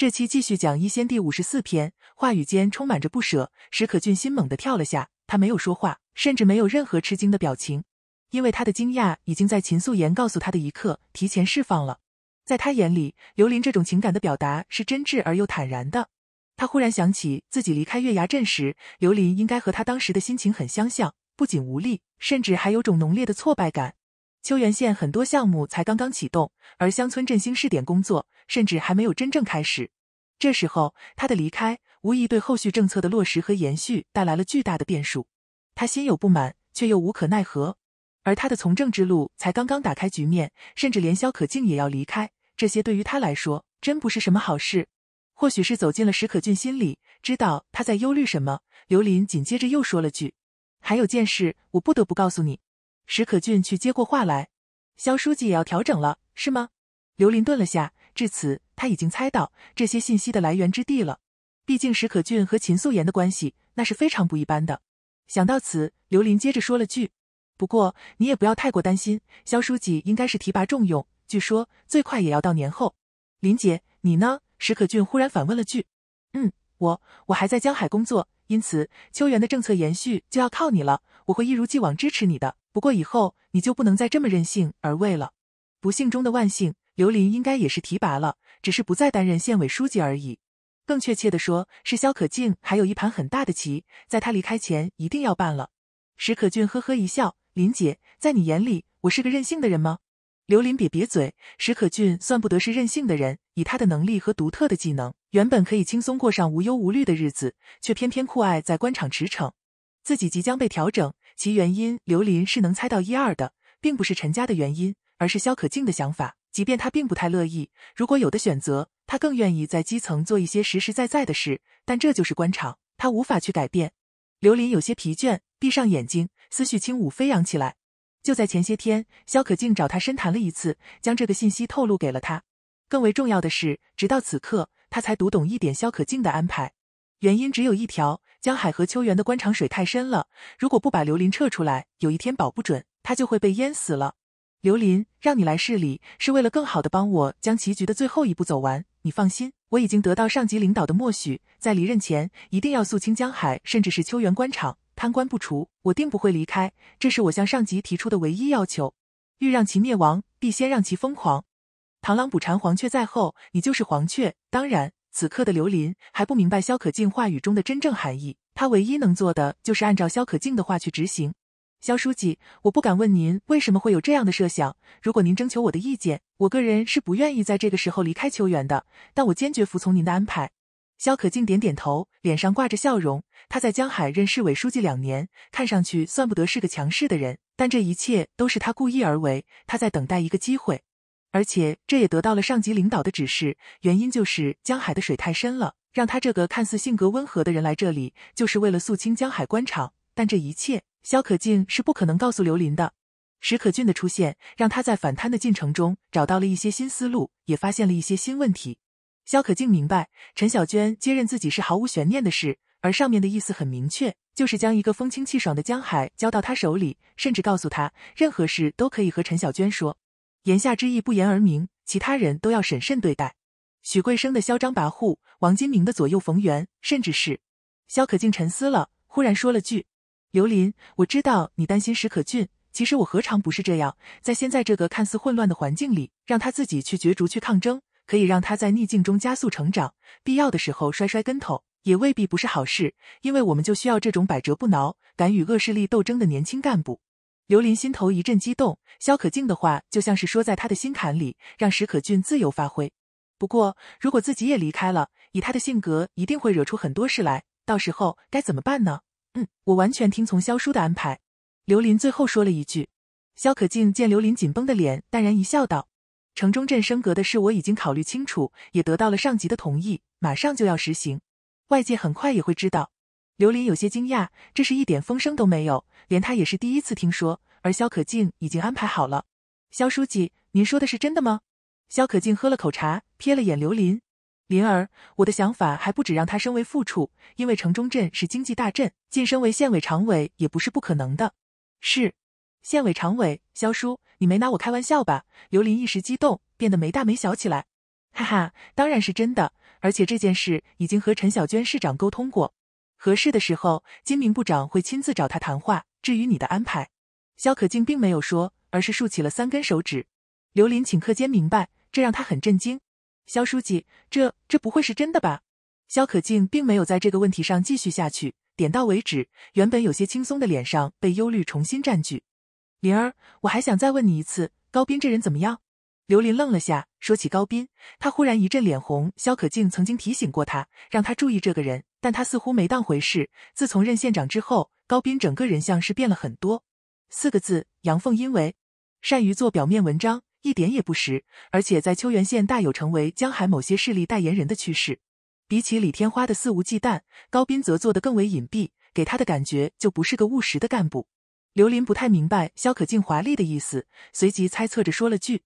这期继续讲《一仙》第五十四篇，话语间充满着不舍，史可俊心猛地跳了下。他没有说话，甚至没有任何吃惊的表情，因为他的惊讶已经在秦素颜告诉他的一刻提前释放了。在他眼里，刘林这种情感的表达是真挚而又坦然的。他忽然想起自己离开月牙镇时，刘林应该和他当时的心情很相像，不仅无力，甚至还有种浓烈的挫败感。秋原县很多项目才刚刚启动，而乡村振兴试点工作甚至还没有真正开始。这时候他的离开，无疑对后续政策的落实和延续带来了巨大的变数。他心有不满，却又无可奈何。而他的从政之路才刚刚打开局面，甚至连肖可敬也要离开，这些对于他来说真不是什么好事。或许是走进了史可俊心里，知道他在忧虑什么，刘林紧接着又说了句：“还有件事，我不得不告诉你。”史可俊去接过话来，肖书记也要调整了，是吗？刘林顿了下，至此他已经猜到这些信息的来源之地了。毕竟史可俊和秦素颜的关系那是非常不一般的。想到此，刘林接着说了句：“不过你也不要太过担心，肖书记应该是提拔重用，据说最快也要到年后。”林姐，你呢？史可俊忽然反问了句：“嗯，我我还在江海工作，因此秋园的政策延续就要靠你了。”我会一如既往支持你的，不过以后你就不能再这么任性而为了。不幸中的万幸，刘林应该也是提拔了，只是不再担任县委书记而已。更确切的说，是肖可敬还有一盘很大的棋，在他离开前一定要办了。史可俊呵呵一笑，林姐，在你眼里我是个任性的人吗？刘林瘪瘪嘴，史可俊算不得是任性的人，以他的能力和独特的技能，原本可以轻松过上无忧无虑的日子，却偏偏酷爱在官场驰骋，自己即将被调整。其原因，刘林是能猜到一二的，并不是陈家的原因，而是肖可敬的想法。即便他并不太乐意，如果有的选择，他更愿意在基层做一些实实在在的事。但这就是官场，他无法去改变。刘林有些疲倦，闭上眼睛，思绪轻舞飞扬起来。就在前些天，肖可敬找他深谈了一次，将这个信息透露给了他。更为重要的是，直到此刻，他才读懂一点肖可敬的安排。原因只有一条。江海和秋园的官场水太深了，如果不把刘林撤出来，有一天保不准他就会被淹死了。刘林，让你来市里是为了更好的帮我将棋局的最后一步走完。你放心，我已经得到上级领导的默许，在离任前一定要肃清江海甚至是秋园官场，贪官不除，我定不会离开。这是我向上级提出的唯一要求。欲让其灭亡，必先让其疯狂。螳螂捕蝉，黄雀在后，你就是黄雀。当然。此刻的刘林还不明白肖可敬话语中的真正含义，他唯一能做的就是按照肖可敬的话去执行。肖书记，我不敢问您为什么会有这样的设想，如果您征求我的意见，我个人是不愿意在这个时候离开秋园的，但我坚决服从您的安排。肖可敬点点头，脸上挂着笑容。他在江海任市委书记两年，看上去算不得是个强势的人，但这一切都是他故意而为，他在等待一个机会。而且这也得到了上级领导的指示，原因就是江海的水太深了，让他这个看似性格温和的人来这里，就是为了肃清江海官场。但这一切，肖可敬是不可能告诉刘林的。史可俊的出现，让他在反贪的进程中找到了一些新思路，也发现了一些新问题。肖可敬明白，陈小娟接任自己是毫无悬念的事，而上面的意思很明确，就是将一个风清气爽的江海交到他手里，甚至告诉他，任何事都可以和陈小娟说。言下之意不言而明，其他人都要审慎对待。许桂生的嚣张跋扈，王金明的左右逢源，甚至是肖可敬沉思了，忽然说了句：“刘林，我知道你担心史可俊，其实我何尝不是这样？在现在这个看似混乱的环境里，让他自己去角逐、去抗争，可以让他在逆境中加速成长。必要的时候摔摔跟头，也未必不是好事，因为我们就需要这种百折不挠、敢与恶势力斗争的年轻干部。”刘林心头一阵激动，肖可敬的话就像是说在他的心坎里，让史可俊自由发挥。不过，如果自己也离开了，以他的性格，一定会惹出很多事来，到时候该怎么办呢？嗯，我完全听从肖叔的安排。刘林最后说了一句。肖可敬见刘林紧绷的脸，淡然一笑，道：“城中镇升格的事，我已经考虑清楚，也得到了上级的同意，马上就要实行，外界很快也会知道。”刘林有些惊讶，这是一点风声都没有，连他也是第一次听说。而肖可静已经安排好了。肖书记，您说的是真的吗？肖可静喝了口茶，瞥了眼刘林。林儿，我的想法还不止让他升为副处，因为城中镇是经济大镇，晋升为县委常委也不是不可能的。是，县委常委，肖叔，你没拿我开玩笑吧？刘林一时激动，变得没大没小起来。哈哈，当然是真的，而且这件事已经和陈小娟市长沟通过。合适的时候，金明部长会亲自找他谈话。至于你的安排，肖可敬并没有说，而是竖起了三根手指。刘林顷刻间明白，这让他很震惊。肖书记，这这不会是真的吧？肖可敬并没有在这个问题上继续下去，点到为止。原本有些轻松的脸上被忧虑重新占据。林儿，我还想再问你一次，高斌这人怎么样？刘林愣了下，说起高斌，他忽然一阵脸红。肖可静曾经提醒过他，让他注意这个人，但他似乎没当回事。自从任县长之后，高斌整个人像是变了很多，四个字：阳奉阴违，善于做表面文章，一点也不实。而且在秋原县大有成为江海某些势力代言人的趋势。比起李天花的肆无忌惮，高斌则做得更为隐蔽，给他的感觉就不是个务实的干部。刘林不太明白肖可静华丽的意思，随即猜测着说了句。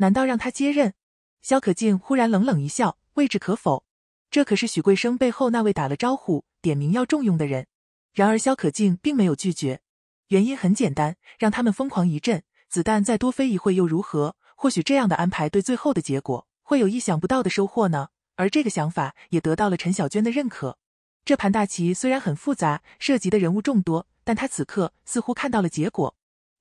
难道让他接任？肖可敬忽然冷冷一笑，未置可否。这可是许桂生背后那位打了招呼、点名要重用的人。然而肖可敬并没有拒绝，原因很简单：让他们疯狂一阵，子弹再多飞一会又如何？或许这样的安排对最后的结果会有意想不到的收获呢。而这个想法也得到了陈小娟的认可。这盘大棋虽然很复杂，涉及的人物众多，但他此刻似乎看到了结果。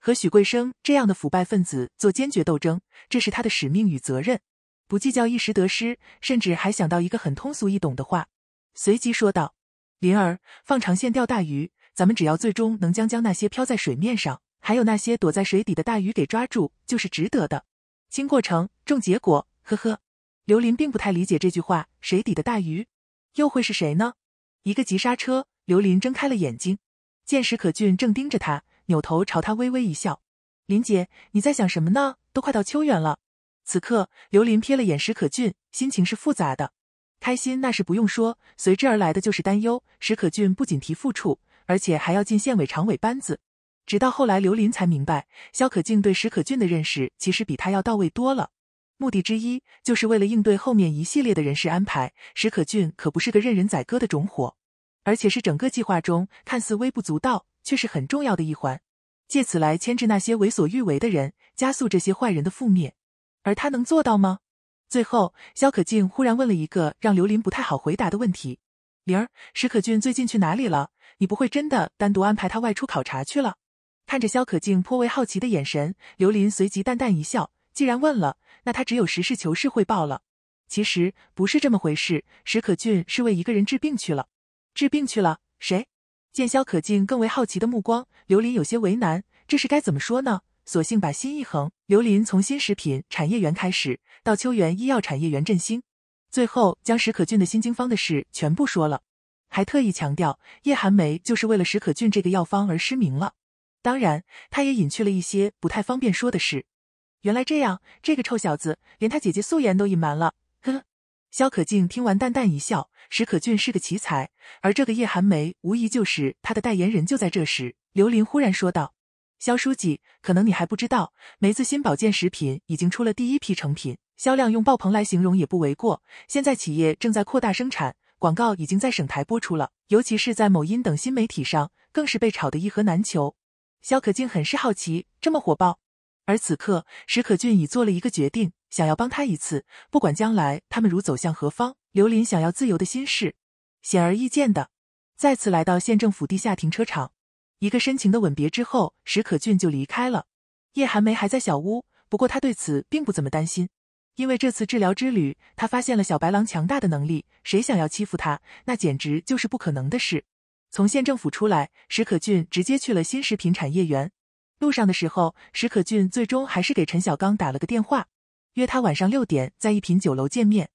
和许桂生这样的腐败分子做坚决斗争，这是他的使命与责任，不计较一时得失，甚至还想到一个很通俗易懂的话，随即说道：“林儿，放长线钓大鱼，咱们只要最终能将将那些漂在水面上，还有那些躲在水底的大鱼给抓住，就是值得的。轻过程，重结果。”呵呵，刘林并不太理解这句话，水底的大鱼，又会是谁呢？一个急刹车，刘林睁开了眼睛，见史可俊正盯着他。扭头朝他微微一笑，林姐，你在想什么呢？都快到秋园了。此刻，刘林瞥了眼史可俊，心情是复杂的，开心那是不用说，随之而来的就是担忧。史可俊不仅提副处，而且还要进县委常委班子。直到后来，刘林才明白，肖可敬对史可俊的认识其实比他要到位多了。目的之一，就是为了应对后面一系列的人事安排。史可俊可不是个任人宰割的种火，而且是整个计划中看似微不足道。却是很重要的一环，借此来牵制那些为所欲为的人，加速这些坏人的覆灭。而他能做到吗？最后，肖可静忽然问了一个让刘林不太好回答的问题：“灵儿，史可俊最近去哪里了？你不会真的单独安排他外出考察去了？”看着肖可静颇为好奇的眼神，刘林随即淡淡一笑：“既然问了，那他只有实事求是汇报了。其实不是这么回事，史可俊是为一个人治病去了。治病去了？谁？”见肖可静更为好奇的目光，刘林有些为难，这是该怎么说呢？索性把心一横，刘林从新食品产业园开始，到秋园医药产业园振兴，最后将史可俊的新经方的事全部说了，还特意强调叶寒梅就是为了史可俊这个药方而失明了。当然，他也隐去了一些不太方便说的事。原来这样，这个臭小子连他姐姐素颜都隐瞒了。呵，肖可敬听完，淡淡一笑。史可俊是个奇才，而这个叶寒梅无疑就是他的代言人。就在这时，刘林忽然说道：“肖书记，可能你还不知道，梅子新保健食品已经出了第一批成品，销量用爆棚来形容也不为过。现在企业正在扩大生产，广告已经在省台播出了，尤其是在某音等新媒体上，更是被炒得一盒难求。”肖可敬很是好奇，这么火爆。而此刻，史可俊已做了一个决定。想要帮他一次，不管将来他们如走向何方，刘林想要自由的心事，显而易见的。再次来到县政府地下停车场，一个深情的吻别之后，史可俊就离开了。叶寒梅还在小屋，不过他对此并不怎么担心，因为这次治疗之旅，他发现了小白狼强大的能力。谁想要欺负他，那简直就是不可能的事。从县政府出来，史可俊直接去了新食品产业园。路上的时候，史可俊最终还是给陈小刚打了个电话。约他晚上六点在一品酒楼见面。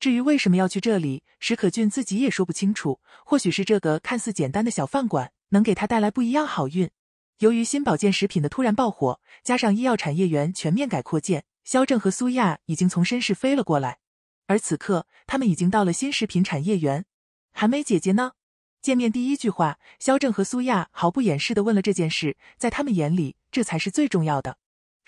至于为什么要去这里，石可俊自己也说不清楚。或许是这个看似简单的小饭馆能给他带来不一样好运。由于新保健食品的突然爆火，加上医药产业园全面改扩建，肖正和苏亚已经从绅士飞了过来。而此刻，他们已经到了新食品产业园。韩梅姐姐呢？见面第一句话，肖正和苏亚毫不掩饰的问了这件事。在他们眼里，这才是最重要的。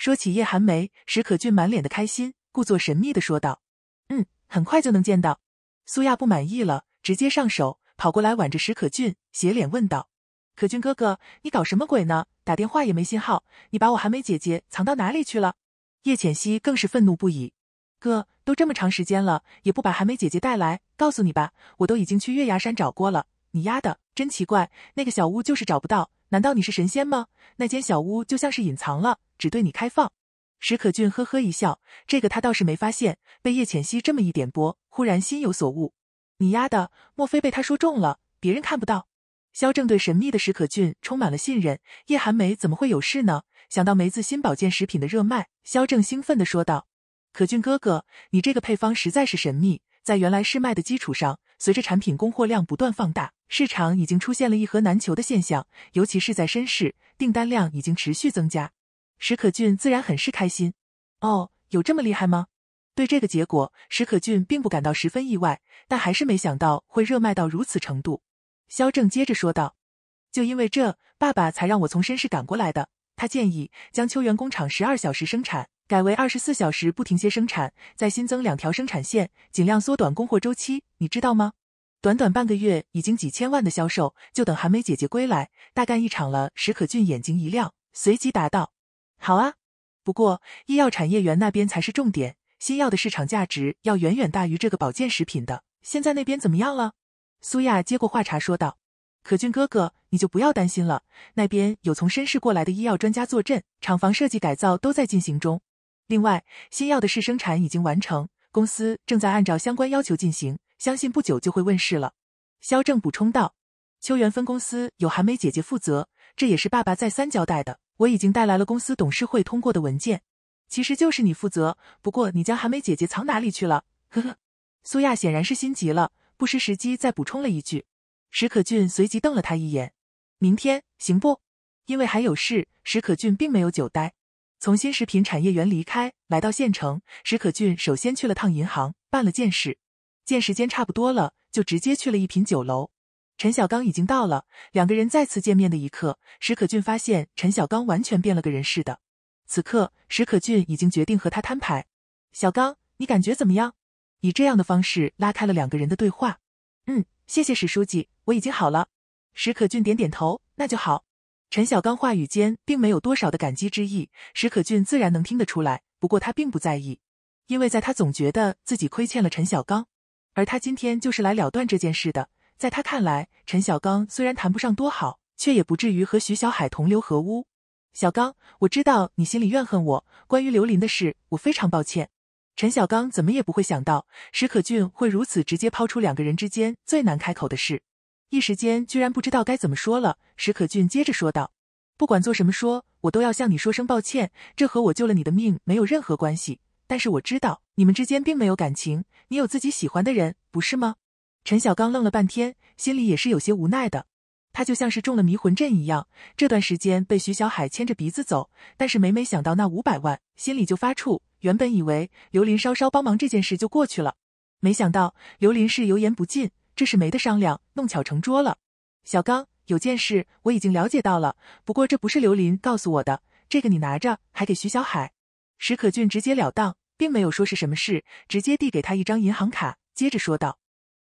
说起叶寒梅，史可俊满脸的开心，故作神秘的说道：“嗯，很快就能见到。”苏亚不满意了，直接上手，跑过来挽着史可俊，斜脸问道：“可俊哥哥，你搞什么鬼呢？打电话也没信号，你把我寒梅姐姐藏到哪里去了？”叶浅汐更是愤怒不已：“哥，都这么长时间了，也不把寒梅姐姐带来。告诉你吧，我都已经去月牙山找过了。你丫的，真奇怪，那个小屋就是找不到。难道你是神仙吗？那间小屋就像是隐藏了。”只对你开放，史可俊呵呵一笑，这个他倒是没发现，被叶浅汐这么一点拨，忽然心有所悟。你丫的，莫非被他说中了？别人看不到？肖正对神秘的史可俊充满了信任，叶寒梅怎么会有事呢？想到梅子新保健食品的热卖，肖正兴奋的说道：“可俊哥哥，你这个配方实在是神秘，在原来试卖的基础上，随着产品供货量不断放大，市场已经出现了一盒难求的现象，尤其是在深市，订单量已经持续增加。”史可俊自然很是开心。哦，有这么厉害吗？对这个结果，史可俊并不感到十分意外，但还是没想到会热卖到如此程度。肖正接着说道：“就因为这，爸爸才让我从绅士赶过来的。他建议将秋园工厂十二小时生产改为二十四小时不停歇生产，再新增两条生产线，尽量缩短供货周期。你知道吗？短短半个月，已经几千万的销售，就等韩梅姐姐归来大干一场了。”史可俊眼睛一亮，随即答道。好啊，不过医药产业园那边才是重点，新药的市场价值要远远大于这个保健食品的。现在那边怎么样了？苏亚接过话茬说道：“可俊哥哥，你就不要担心了，那边有从申市过来的医药专家坐镇，厂房设计改造都在进行中。另外，新药的试生产已经完成，公司正在按照相关要求进行，相信不久就会问世了。”肖正补充道：“秋园分公司有韩梅姐姐负责，这也是爸爸再三交代的。”我已经带来了公司董事会通过的文件，其实就是你负责。不过你将韩梅姐姐藏哪里去了？呵呵，苏亚显然是心急了，不失时机再补充了一句。史可俊随即瞪了他一眼。明天行不？因为还有事，史可俊并没有久待。从新食品产业园离开，来到县城，史可俊首先去了趟银行，办了件事。见时间差不多了，就直接去了一品酒楼。陈小刚已经到了，两个人再次见面的一刻，史可俊发现陈小刚完全变了个人似的。此刻，史可俊已经决定和他摊牌。小刚，你感觉怎么样？以这样的方式拉开了两个人的对话。嗯，谢谢史书记，我已经好了。史可俊点点头，那就好。陈小刚话语间并没有多少的感激之意，史可俊自然能听得出来，不过他并不在意，因为在他总觉得自己亏欠了陈小刚，而他今天就是来了断这件事的。在他看来，陈小刚虽然谈不上多好，却也不至于和徐小海同流合污。小刚，我知道你心里怨恨我。关于刘林的事，我非常抱歉。陈小刚怎么也不会想到，史可俊会如此直接抛出两个人之间最难开口的事，一时间居然不知道该怎么说了。史可俊接着说道：“不管做什么，说我都要向你说声抱歉。这和我救了你的命没有任何关系。但是我知道你们之间并没有感情，你有自己喜欢的人，不是吗？”陈小刚愣了半天，心里也是有些无奈的。他就像是中了迷魂阵一样，这段时间被徐小海牵着鼻子走。但是每每想到那五百万，心里就发怵。原本以为刘林稍稍帮忙这件事就过去了，没想到刘林是油盐不进，这是没得商量，弄巧成拙了。小刚，有件事我已经了解到了，不过这不是刘林告诉我的。这个你拿着，还给徐小海。史可俊直截了当，并没有说是什么事，直接递给他一张银行卡，接着说道。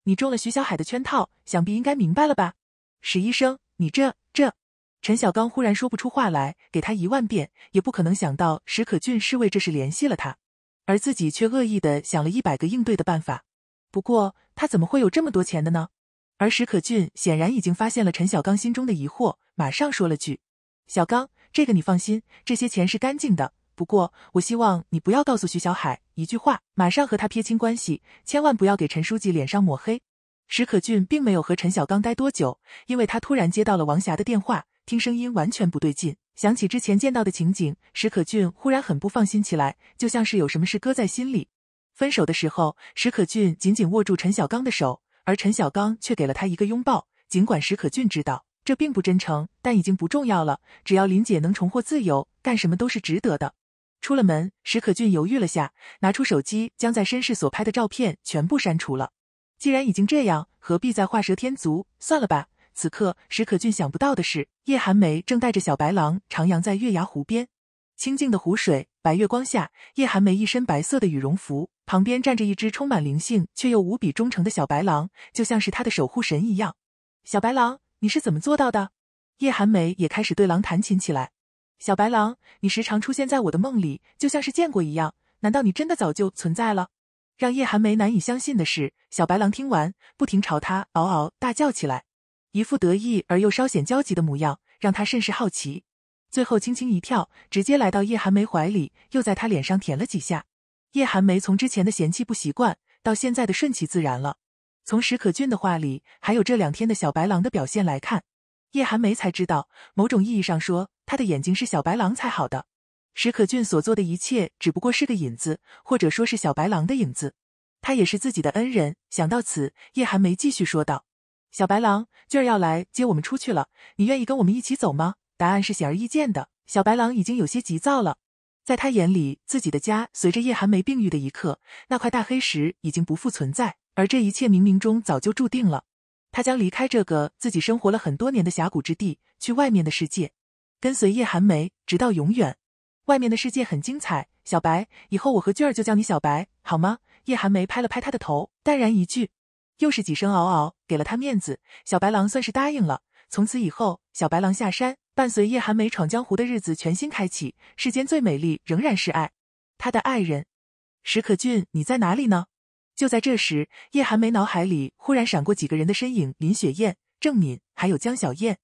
你中了徐小海的圈套，想必应该明白了吧？史医生，你这这……陈小刚忽然说不出话来，给他一万遍也不可能想到史可俊是为这事联系了他，而自己却恶意的想了一百个应对的办法。不过他怎么会有这么多钱的呢？而史可俊显然已经发现了陈小刚心中的疑惑，马上说了句：“小刚，这个你放心，这些钱是干净的。”不过，我希望你不要告诉徐小海一句话，马上和他撇清关系，千万不要给陈书记脸上抹黑。石可俊并没有和陈小刚待多久，因为他突然接到了王霞的电话，听声音完全不对劲。想起之前见到的情景，石可俊忽然很不放心起来，就像是有什么事搁在心里。分手的时候，石可俊紧紧握住陈小刚的手，而陈小刚却给了他一个拥抱。尽管石可俊知道这并不真诚，但已经不重要了。只要林姐能重获自由，干什么都是值得的。出了门，石可俊犹豫了下，拿出手机，将在绅士所拍的照片全部删除了。既然已经这样，何必再画蛇添足？算了吧。此刻，石可俊想不到的是，叶寒梅正带着小白狼徜徉在月牙湖边。清静的湖水，白月光下，叶寒梅一身白色的羽绒服，旁边站着一只充满灵性却又无比忠诚的小白狼，就像是她的守护神一样。小白狼，你是怎么做到的？叶寒梅也开始对狼弹琴起来。小白狼，你时常出现在我的梦里，就像是见过一样。难道你真的早就存在了？让叶寒梅难以相信的是，小白狼听完，不停朝她嗷嗷大叫起来，一副得意而又稍显焦急的模样，让她甚是好奇。最后轻轻一跳，直接来到叶寒梅怀里，又在她脸上舔了几下。叶寒梅从之前的嫌弃不习惯，到现在的顺其自然了。从石可俊的话里，还有这两天的小白狼的表现来看。叶寒梅才知道，某种意义上说，他的眼睛是小白狼才好的。史可俊所做的一切，只不过是个影子，或者说是小白狼的影子。他也是自己的恩人。想到此，叶寒梅继续说道：“小白狼，俊儿要来接我们出去了，你愿意跟我们一起走吗？”答案是显而易见的。小白狼已经有些急躁了，在他眼里，自己的家随着叶寒梅病愈的一刻，那块大黑石已经不复存在，而这一切冥冥中早就注定了。他将离开这个自己生活了很多年的峡谷之地，去外面的世界，跟随叶寒梅直到永远。外面的世界很精彩，小白，以后我和俊儿就叫你小白，好吗？叶寒梅拍了拍他的头，淡然一句。又是几声嗷嗷，给了他面子。小白狼算是答应了。从此以后，小白狼下山，伴随叶寒梅闯江湖的日子全新开启。世间最美丽仍然是爱，他的爱人，史可俊，你在哪里呢？就在这时，叶寒梅脑海里忽然闪过几个人的身影：林雪燕、郑敏，还有江小燕。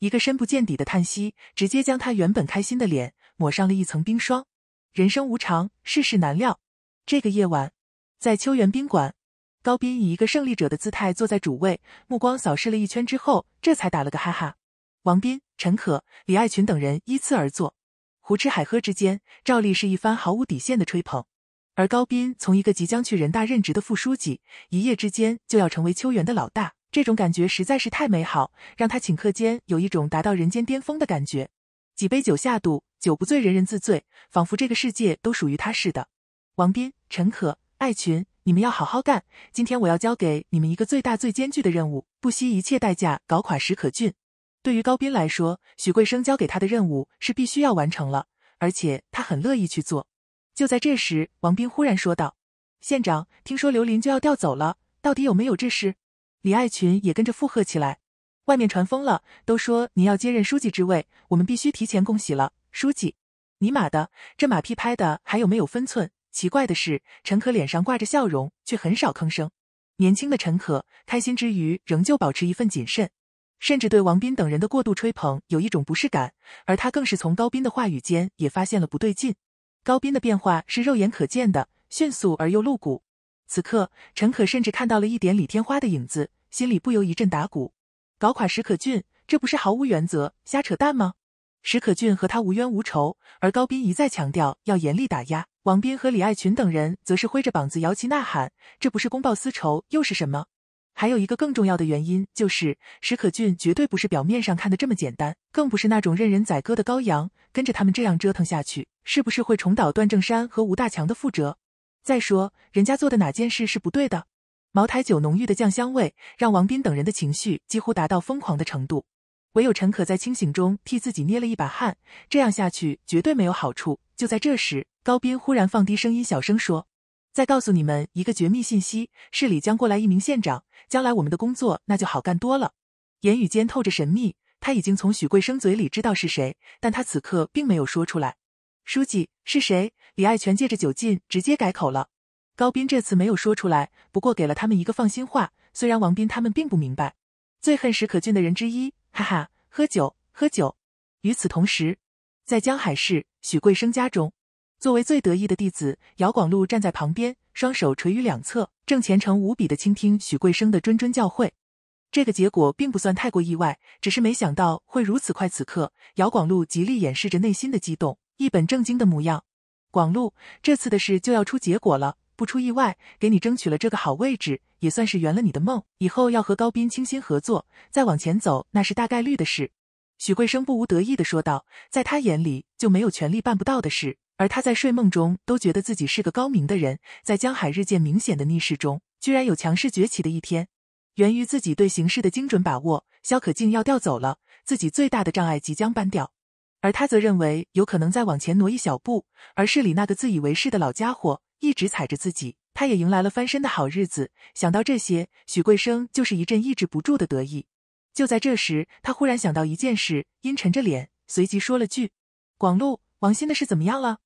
一个深不见底的叹息，直接将她原本开心的脸抹上了一层冰霜。人生无常，世事难料。这个夜晚，在秋园宾馆，高斌以一个胜利者的姿态坐在主位，目光扫视了一圈之后，这才打了个哈哈。王斌、陈可、李爱群等人依次而坐，胡吃海喝之间，照例是一番毫无底线的吹捧。而高斌从一个即将去人大任职的副书记，一夜之间就要成为秋元的老大，这种感觉实在是太美好，让他顷刻间有一种达到人间巅峰的感觉。几杯酒下肚，酒不醉人人自醉，仿佛这个世界都属于他似的。王斌、陈可、艾群，你们要好好干，今天我要交给你们一个最大最艰巨的任务，不惜一切代价搞垮史可俊。对于高斌来说，许桂生交给他的任务是必须要完成了，而且他很乐意去做。就在这时，王斌忽然说道：“县长，听说刘林就要调走了，到底有没有这事？”李爱群也跟着附和起来：“外面传疯了，都说您要接任书记之位，我们必须提前恭喜了，书记！”“尼玛的，这马屁拍的还有没有分寸？”奇怪的是，陈可脸上挂着笑容，却很少吭声。年轻的陈可开心之余，仍旧保持一份谨慎，甚至对王斌等人的过度吹捧有一种不适感，而他更是从高斌的话语间也发现了不对劲。高斌的变化是肉眼可见的，迅速而又露骨。此刻，陈可甚至看到了一点李天花的影子，心里不由一阵打鼓。搞垮史可俊，这不是毫无原则、瞎扯淡吗？史可俊和他无冤无仇，而高斌一再强调要严厉打压。王斌和李爱群等人则是挥着膀子摇旗呐喊，这不是公报私仇又是什么？还有一个更重要的原因，就是史可俊绝对不是表面上看的这么简单，更不是那种任人宰割的羔羊。跟着他们这样折腾下去，是不是会重蹈段正山和吴大强的覆辙？再说，人家做的哪件事是不对的？茅台酒浓郁的酱香味让王斌等人的情绪几乎达到疯狂的程度，唯有陈可在清醒中替自己捏了一把汗。这样下去绝对没有好处。就在这时，高斌忽然放低声音，小声说。再告诉你们一个绝密信息，市里将过来一名县长，将来我们的工作那就好干多了。言语间透着神秘，他已经从许桂生嘴里知道是谁，但他此刻并没有说出来。书记是谁？李爱全借着酒劲直接改口了。高斌这次没有说出来，不过给了他们一个放心话。虽然王斌他们并不明白，最恨史可俊的人之一，哈哈，喝酒，喝酒。与此同时，在江海市许桂生家中。作为最得意的弟子，姚广禄站在旁边，双手垂于两侧，正虔诚无比的倾听许桂生的谆谆教诲。这个结果并不算太过意外，只是没想到会如此快。此刻，姚广禄极力掩饰着内心的激动，一本正经的模样。广禄，这次的事就要出结果了，不出意外，给你争取了这个好位置，也算是圆了你的梦。以后要和高斌倾心合作，再往前走，那是大概率的事。许桂生不无得意的说道，在他眼里，就没有权利办不到的事。而他在睡梦中都觉得自己是个高明的人，在江海日渐明显的逆势中，居然有强势崛起的一天，源于自己对形势的精准把握。肖可敬要调走了，自己最大的障碍即将搬掉，而他则认为有可能再往前挪一小步。而市里那个自以为是的老家伙一直踩着自己，他也迎来了翻身的好日子。想到这些，许桂生就是一阵抑制不住的得意。就在这时，他忽然想到一件事，阴沉着脸，随即说了句：“广禄，王鑫的事怎么样了？”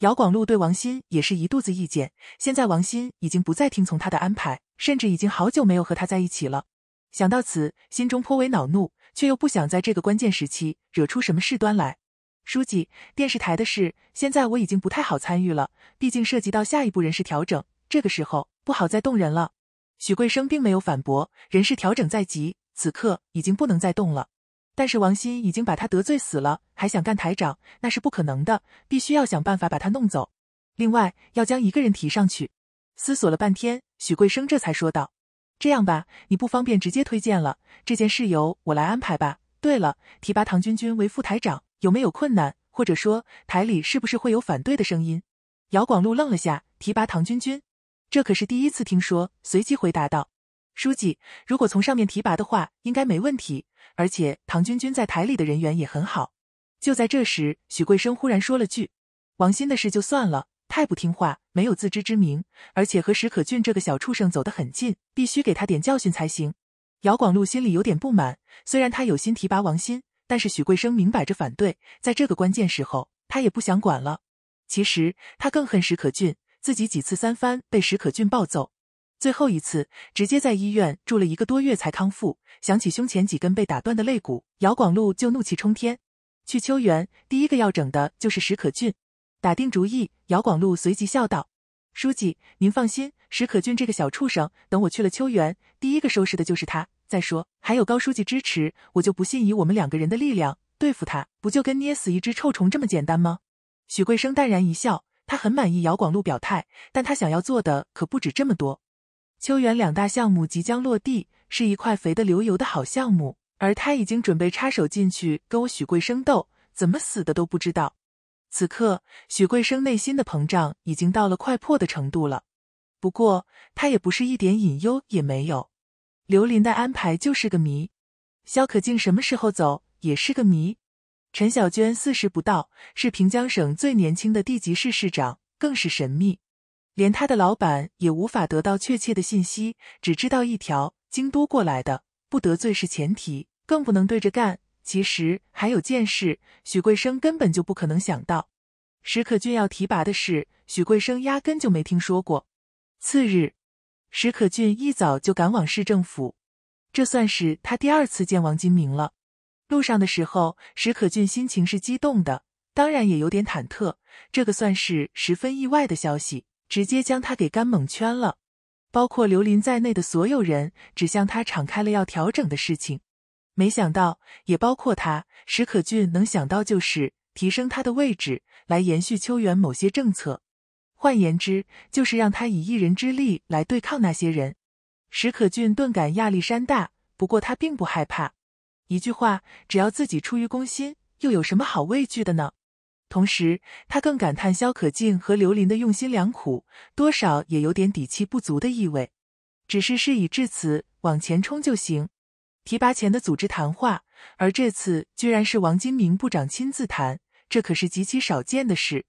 姚广禄对王鑫也是一肚子意见，现在王鑫已经不再听从他的安排，甚至已经好久没有和他在一起了。想到此，心中颇为恼怒，却又不想在这个关键时期惹出什么事端来。书记，电视台的事，现在我已经不太好参与了，毕竟涉及到下一步人事调整，这个时候不好再动人了。许桂生并没有反驳，人事调整在即，此刻已经不能再动了。但是王鑫已经把他得罪死了，还想干台长，那是不可能的，必须要想办法把他弄走。另外，要将一个人提上去。思索了半天，许桂生这才说道：“这样吧，你不方便直接推荐了，这件事由我来安排吧。对了，提拔唐军军为副台长，有没有困难？或者说，台里是不是会有反对的声音？”姚广禄愣了下，提拔唐军军，这可是第一次听说，随即回答道。书记，如果从上面提拔的话，应该没问题。而且唐军军在台里的人缘也很好。就在这时，许桂生忽然说了句：“王鑫的事就算了，太不听话，没有自知之明，而且和史可俊这个小畜生走得很近，必须给他点教训才行。”姚广禄心里有点不满，虽然他有心提拔王鑫，但是许桂生明摆着反对，在这个关键时候，他也不想管了。其实他更恨史可俊，自己几次三番被史可俊暴揍。最后一次直接在医院住了一个多月才康复。想起胸前几根被打断的肋骨，姚广禄就怒气冲天。去秋园第一个要整的就是史可俊。打定主意，姚广禄随即笑道：“书记，您放心，史可俊这个小畜生，等我去了秋园，第一个收拾的就是他。再说，还有高书记支持，我就不信以我们两个人的力量对付他，不就跟捏死一只臭虫这么简单吗？”许桂生淡然一笑，他很满意姚广禄表态，但他想要做的可不止这么多。秋园两大项目即将落地，是一块肥的流油的好项目，而他已经准备插手进去，跟我许桂生斗，怎么死的都不知道。此刻，许桂生内心的膨胀已经到了快破的程度了。不过，他也不是一点隐忧也没有。刘林的安排就是个谜，肖可敬什么时候走也是个谜，陈小娟四十不到，是平江省最年轻的地级市市长，更是神秘。连他的老板也无法得到确切的信息，只知道一条：京都过来的，不得罪是前提，更不能对着干。其实还有件事，许贵生根本就不可能想到，史可俊要提拔的事，许贵生压根就没听说过。次日，史可俊一早就赶往市政府，这算是他第二次见王金明了。路上的时候，史可俊心情是激动的，当然也有点忐忑。这个算是十分意外的消息。直接将他给干蒙圈了，包括刘林在内的所有人只向他敞开了要调整的事情，没想到也包括他。史可俊能想到就是提升他的位置，来延续秋元某些政策，换言之就是让他以一人之力来对抗那些人。史可俊顿感压力山大，不过他并不害怕。一句话，只要自己出于公心，又有什么好畏惧的呢？同时，他更感叹肖可敬和刘林的用心良苦，多少也有点底气不足的意味。只是事已至此，往前冲就行。提拔前的组织谈话，而这次居然是王金明部长亲自谈，这可是极其少见的事。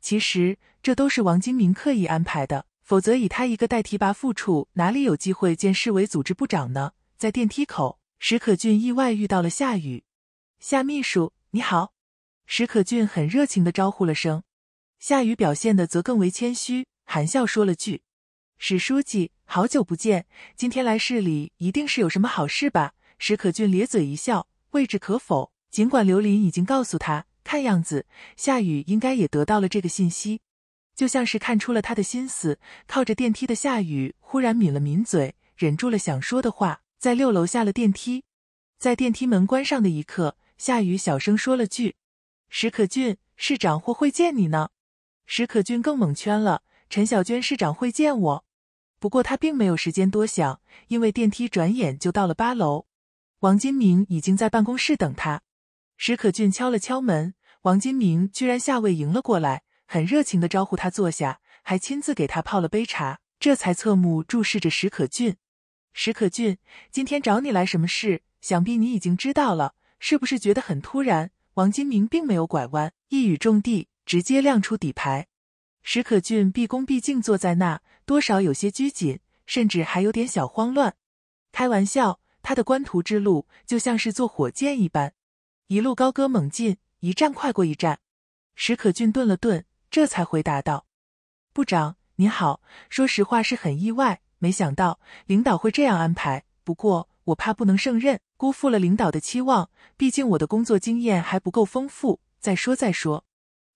其实这都是王金明刻意安排的，否则以他一个待提拔副处，哪里有机会见市委组织部长呢？在电梯口，史可俊意外遇到了夏雨。夏秘书，你好。史可俊很热情的招呼了声，夏雨表现的则更为谦虚，含笑说了句：“史书记，好久不见，今天来市里一定是有什么好事吧？”史可俊咧嘴一笑，未置可否。尽管刘林已经告诉他，看样子夏雨应该也得到了这个信息，就像是看出了他的心思。靠着电梯的夏雨忽然抿了抿嘴，忍住了想说的话，在六楼下了电梯，在电梯门关上的一刻，夏雨小声说了句。史可俊，市长或会见你呢？史可俊更蒙圈了。陈小娟市长会见我，不过他并没有时间多想，因为电梯转眼就到了八楼。王金明已经在办公室等他。史可俊敲了敲门，王金明居然下位迎了过来，很热情的招呼他坐下，还亲自给他泡了杯茶，这才侧目注视着史可俊。史可俊，今天找你来什么事？想必你已经知道了，是不是觉得很突然？王金明并没有拐弯，一语中的，直接亮出底牌。史可俊毕恭毕敬坐在那，多少有些拘谨，甚至还有点小慌乱。开玩笑，他的官途之路就像是坐火箭一般，一路高歌猛进，一站快过一站。史可俊顿了顿，这才回答道：“部长您好，说实话是很意外，没想到领导会这样安排。不过……”我怕不能胜任，辜负了领导的期望。毕竟我的工作经验还不够丰富。再说再说，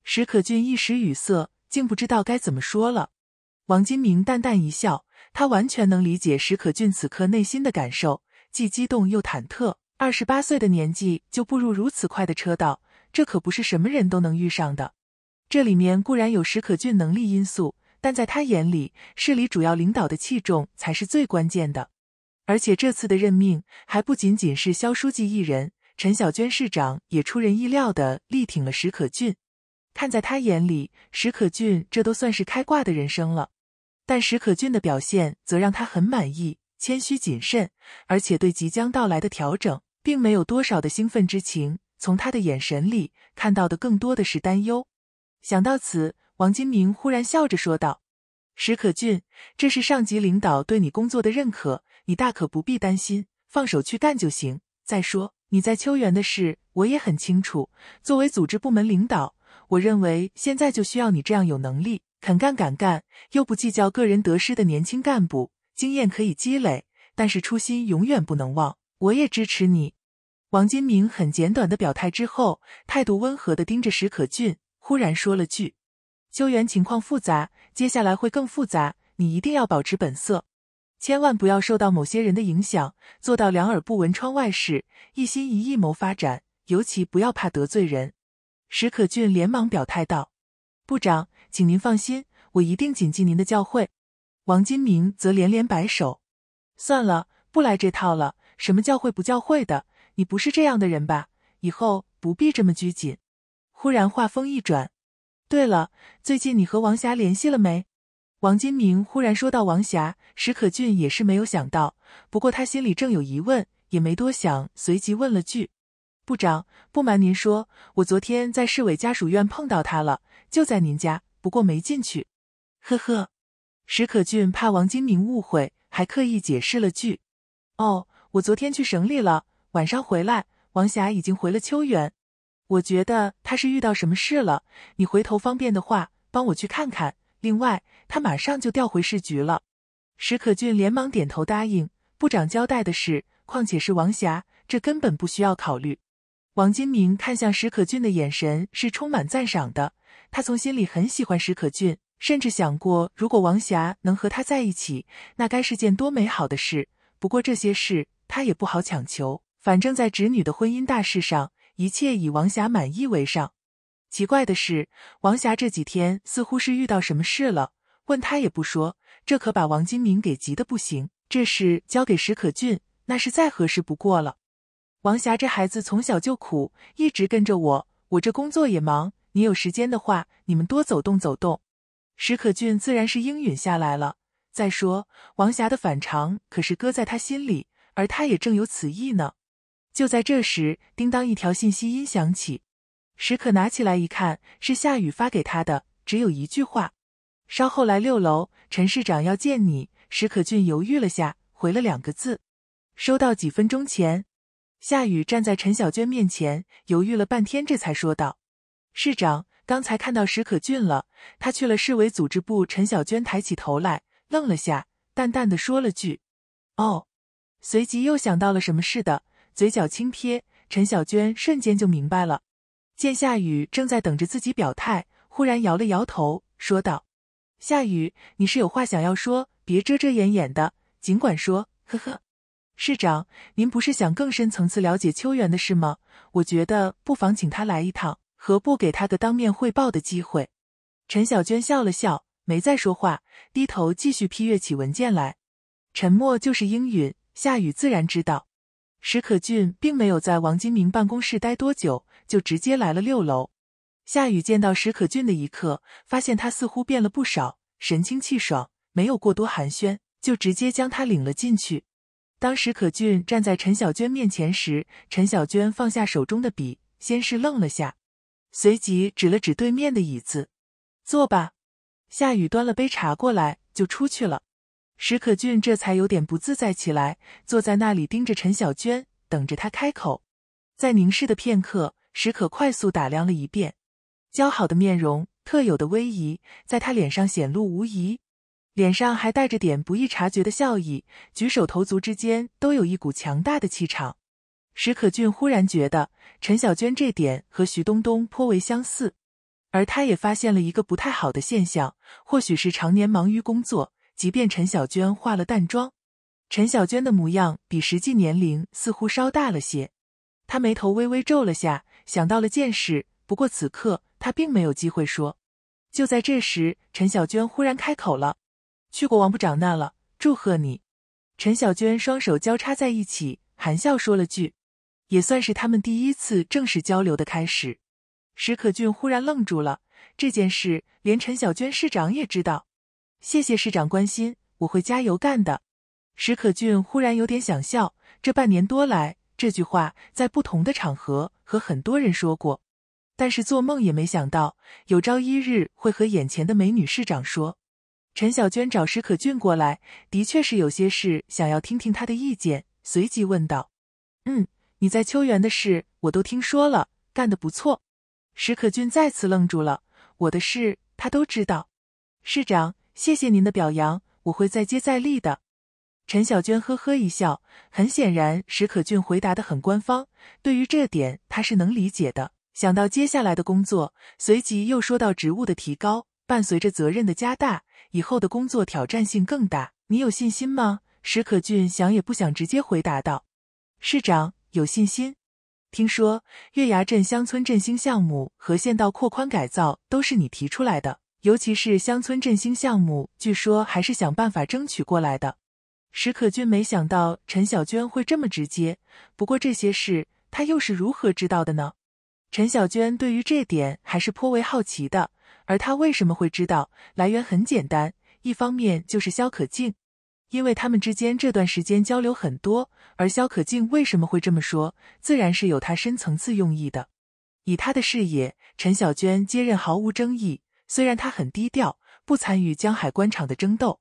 史可俊一时语塞，竟不知道该怎么说了。王金明淡淡一笑，他完全能理解史可俊此刻内心的感受，既激动又忐忑。二十八岁的年纪就步入如此快的车道，这可不是什么人都能遇上的。这里面固然有史可俊能力因素，但在他眼里，市里主要领导的器重才是最关键的。而且这次的任命还不仅仅是肖书记一人，陈小娟市长也出人意料的力挺了史可俊。看在他眼里，史可俊这都算是开挂的人生了。但史可俊的表现则让他很满意，谦虚谨慎，而且对即将到来的调整并没有多少的兴奋之情。从他的眼神里看到的更多的是担忧。想到此，王金明忽然笑着说道：“史可俊，这是上级领导对你工作的认可。”你大可不必担心，放手去干就行。再说你在秋园的事，我也很清楚。作为组织部门领导，我认为现在就需要你这样有能力、肯干敢干又不计较个人得失的年轻干部。经验可以积累，但是初心永远不能忘。我也支持你。王金明很简短的表态之后，态度温和的盯着史可俊，忽然说了句：“秋园情况复杂，接下来会更复杂，你一定要保持本色。”千万不要受到某些人的影响，做到两耳不闻窗外事，一心一意谋发展。尤其不要怕得罪人。史可俊连忙表态道：“部长，请您放心，我一定谨记您的教诲。”王金明则连连摆手：“算了，不来这套了。什么教诲不教诲的，你不是这样的人吧？以后不必这么拘谨。”忽然话锋一转：“对了，最近你和王霞联系了没？”王金明忽然说到：“王霞，史可俊也是没有想到。不过他心里正有疑问，也没多想，随即问了句：‘部长，不瞒您说，我昨天在市委家属院碰到他了，就在您家，不过没进去。’呵呵，史可俊怕王金明误会，还刻意解释了句：‘哦，我昨天去省里了，晚上回来。王霞已经回了秋园。我觉得他是遇到什么事了。你回头方便的话，帮我去看看。’”另外，他马上就调回市局了。史可俊连忙点头答应，部长交代的事，况且是王霞，这根本不需要考虑。王金明看向史可俊的眼神是充满赞赏的，他从心里很喜欢史可俊，甚至想过，如果王霞能和他在一起，那该是件多美好的事。不过这些事他也不好强求，反正，在侄女的婚姻大事上，一切以王霞满意为上。奇怪的是，王霞这几天似乎是遇到什么事了，问他也不说，这可把王金明给急得不行。这事交给史可俊，那是再合适不过了。王霞这孩子从小就苦，一直跟着我，我这工作也忙，你有时间的话，你们多走动走动。史可俊自然是应允下来了。再说，王霞的反常可是搁在他心里，而他也正有此意呢。就在这时，叮当一条信息音响起。史可拿起来一看，是夏雨发给他的，只有一句话：“稍后来六楼，陈市长要见你。”史可俊犹豫了下，回了两个字：“收到。”几分钟前，夏雨站在陈小娟面前，犹豫了半天，这才说道：“市长，刚才看到史可俊了，他去了市委组织部。”陈小娟抬起头来，愣了下，淡淡的说了句：“哦。”随即又想到了什么似的，嘴角轻撇。陈小娟瞬间就明白了。见夏雨正在等着自己表态，忽然摇了摇头，说道：“夏雨，你是有话想要说，别遮遮掩掩的，尽管说。”“呵呵，市长，您不是想更深层次了解秋元的事吗？我觉得不妨请他来一趟，何不给他个当面汇报的机会？”陈小娟笑了笑，没再说话，低头继续批阅起文件来。沉默就是应允，夏雨自然知道。史可俊并没有在王金明办公室待多久。就直接来了六楼。夏雨见到史可俊的一刻，发现他似乎变了不少，神清气爽，没有过多寒暄，就直接将他领了进去。当史可俊站在陈小娟面前时，陈小娟放下手中的笔，先是愣了下，随即指了指对面的椅子：“坐吧。”夏雨端了杯茶过来，就出去了。史可俊这才有点不自在起来，坐在那里盯着陈小娟，等着她开口。在凝视的片刻。史可快速打量了一遍，姣好的面容、特有的威仪，在他脸上显露无遗。脸上还带着点不易察觉的笑意，举手投足之间都有一股强大的气场。史可俊忽然觉得，陈小娟这点和徐冬冬颇为相似，而他也发现了一个不太好的现象：或许是常年忙于工作，即便陈小娟化了淡妆，陈小娟的模样比实际年龄似乎稍大了些。他眉头微微皱了下。想到了件事，不过此刻他并没有机会说。就在这时，陈小娟忽然开口了：“去过王部长那了，祝贺你。”陈小娟双手交叉在一起，含笑说了句：“也算是他们第一次正式交流的开始。”史可俊忽然愣住了，这件事连陈小娟市长也知道。谢谢市长关心，我会加油干的。史可俊忽然有点想笑，这半年多来，这句话在不同的场合。和很多人说过，但是做梦也没想到有朝一日会和眼前的美女市长说。陈小娟找史可俊过来，的确是有些事想要听听他的意见。随即问道：“嗯，你在秋园的事我都听说了，干的不错。”史可俊再次愣住了，我的事他都知道。市长，谢谢您的表扬，我会再接再厉的。陈小娟呵呵一笑，很显然，史可俊回答的很官方。对于这点，他是能理解的。想到接下来的工作，随即又说到职务的提高，伴随着责任的加大，以后的工作挑战性更大。你有信心吗？史可俊想也不想，直接回答道：“市长，有信心。”听说月牙镇乡村振兴项目和县道扩宽改造都是你提出来的，尤其是乡村振兴项目，据说还是想办法争取过来的。史可俊没想到陈小娟会这么直接，不过这些事他又是如何知道的呢？陈小娟对于这点还是颇为好奇的，而他为什么会知道？来源很简单，一方面就是肖可敬，因为他们之间这段时间交流很多。而肖可敬为什么会这么说，自然是有他深层次用意的。以他的视野，陈小娟接任毫无争议。虽然他很低调，不参与江海官场的争斗。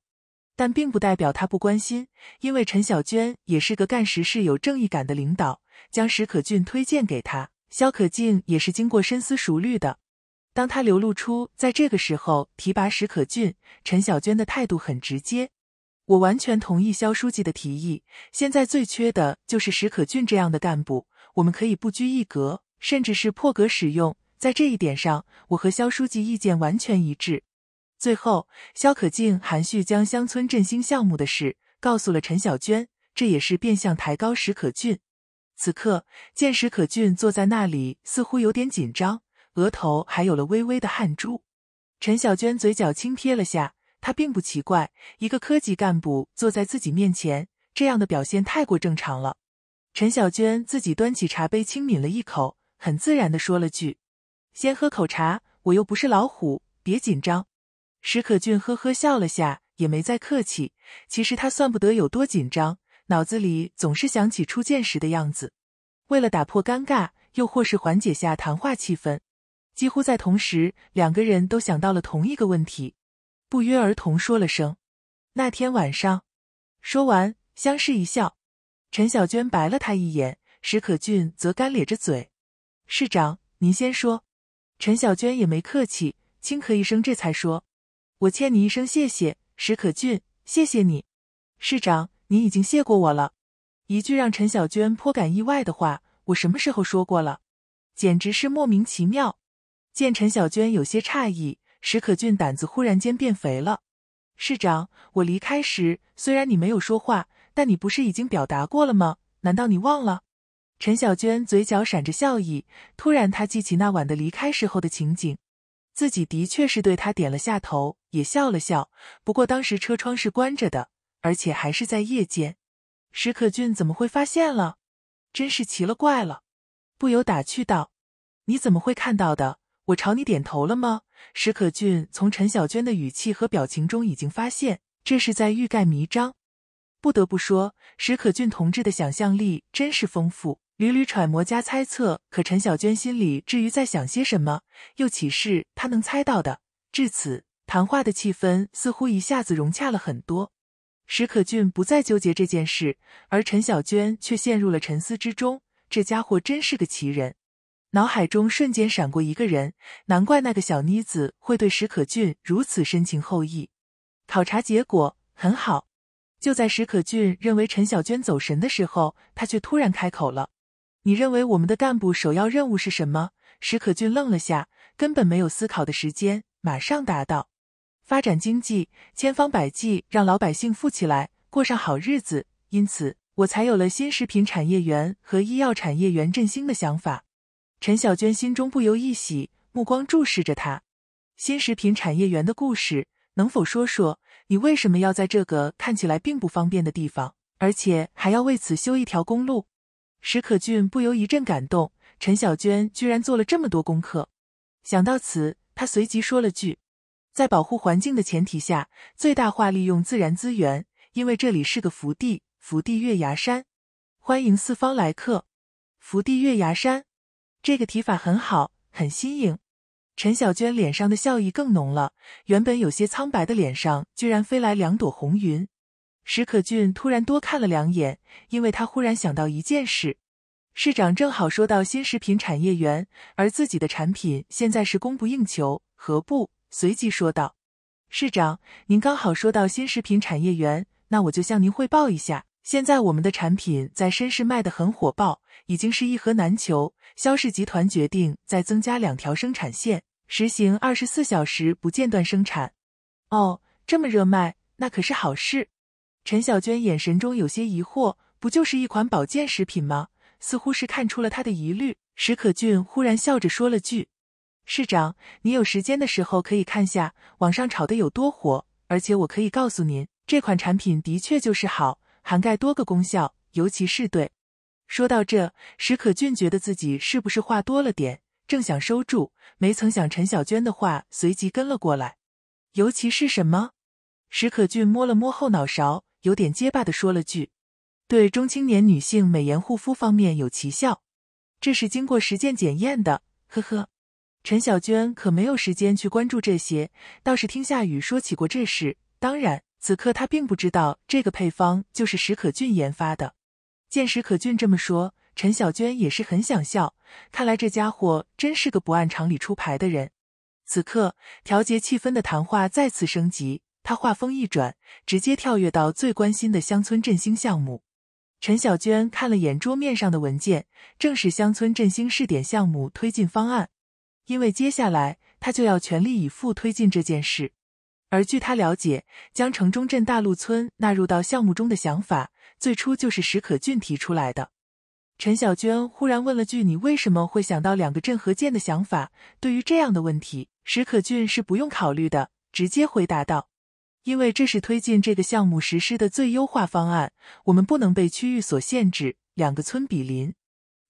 但并不代表他不关心，因为陈小娟也是个干实事、有正义感的领导，将史可俊推荐给他，肖可敬也是经过深思熟虑的。当他流露出在这个时候提拔史可俊，陈小娟的态度很直接：“我完全同意肖书记的提议，现在最缺的就是史可俊这样的干部，我们可以不拘一格，甚至是破格使用，在这一点上，我和肖书记意见完全一致。”最后，肖可敬含蓄将乡村振兴项目的事告诉了陈小娟，这也是变相抬高史可俊。此刻见史可俊坐在那里，似乎有点紧张，额头还有了微微的汗珠。陈小娟嘴角轻撇了下，她并不奇怪，一个科级干部坐在自己面前，这样的表现太过正常了。陈小娟自己端起茶杯轻抿了一口，很自然的说了句：“先喝口茶，我又不是老虎，别紧张。”史可俊呵呵笑了下，也没再客气。其实他算不得有多紧张，脑子里总是想起初见时的样子。为了打破尴尬，又或是缓解下谈话气氛，几乎在同时，两个人都想到了同一个问题，不约而同说了声：“那天晚上。”说完，相视一笑。陈小娟白了他一眼，史可俊则干咧着嘴：“市长，您先说。”陈小娟也没客气，轻咳一声，这才说。我欠你一声谢谢，史可俊，谢谢你，市长，你已经谢过我了。一句让陈小娟颇感意外的话，我什么时候说过了？简直是莫名其妙。见陈小娟有些诧异，史可俊胆子忽然间变肥了。市长，我离开时虽然你没有说话，但你不是已经表达过了吗？难道你忘了？陈小娟嘴角闪着笑意，突然她记起那晚的离开时候的情景。自己的确是对他点了下头，也笑了笑。不过当时车窗是关着的，而且还是在夜间，史可俊怎么会发现了？真是奇了怪了。不由打趣道：“你怎么会看到的？我朝你点头了吗？”史可俊从陈小娟的语气和表情中已经发现，这是在欲盖弥彰。不得不说，史可俊同志的想象力真是丰富。屡屡揣摩加猜测，可陈小娟心里至于在想些什么，又岂是她能猜到的？至此，谈话的气氛似乎一下子融洽了很多。史可俊不再纠结这件事，而陈小娟却陷入了沉思之中。这家伙真是个奇人，脑海中瞬间闪过一个人，难怪那个小妮子会对史可俊如此深情厚谊。考察结果很好。就在史可俊认为陈小娟走神的时候，他却突然开口了。你认为我们的干部首要任务是什么？史可俊愣了下，根本没有思考的时间，马上答道：“发展经济，千方百计让老百姓富起来，过上好日子。因此，我才有了新食品产业园和医药产业园振兴的想法。”陈小娟心中不由一喜，目光注视着他。新食品产业园的故事能否说说？你为什么要在这个看起来并不方便的地方，而且还要为此修一条公路？史可俊不由一阵感动，陈小娟居然做了这么多功课。想到此，他随即说了句：“在保护环境的前提下，最大化利用自然资源，因为这里是个福地，福地月牙山，欢迎四方来客。”“福地月牙山”这个提法很好，很新颖。陈小娟脸上的笑意更浓了，原本有些苍白的脸上居然飞来两朵红云。史可俊突然多看了两眼，因为他忽然想到一件事。市长正好说到新食品产业园，而自己的产品现在是供不应求，何不随即说道：“市长，您刚好说到新食品产业园，那我就向您汇报一下，现在我们的产品在深市卖得很火爆，已经是一盒难求。肖氏集团决定再增加两条生产线，实行二十四小时不间断生产。哦，这么热卖，那可是好事。”陈小娟眼神中有些疑惑，不就是一款保健食品吗？似乎是看出了他的疑虑，史可俊忽然笑着说了句：“市长，你有时间的时候可以看下网上炒的有多火，而且我可以告诉您，这款产品的确就是好，涵盖多个功效，尤其是对。”说到这，史可俊觉得自己是不是话多了点，正想收住，没曾想陈小娟的话随即跟了过来：“尤其是什么？”史可俊摸了摸后脑勺。有点结巴的说了句：“对中青年女性美颜护肤方面有奇效，这是经过实践检验的。”呵呵，陈小娟可没有时间去关注这些，倒是听夏雨说起过这事。当然，此刻她并不知道这个配方就是史可俊研发的。见史可俊这么说，陈小娟也是很想笑。看来这家伙真是个不按常理出牌的人。此刻，调节气氛的谈话再次升级。他话锋一转，直接跳跃到最关心的乡村振兴项目。陈小娟看了眼桌面上的文件，正是乡村振兴试点项目推进方案。因为接下来他就要全力以赴推进这件事。而据他了解，将城中镇大陆村纳入到项目中的想法，最初就是史可俊提出来的。陈小娟忽然问了句：“你为什么会想到两个镇合建的想法？”对于这样的问题，史可俊是不用考虑的，直接回答道。因为这是推进这个项目实施的最优化方案，我们不能被区域所限制。两个村比邻，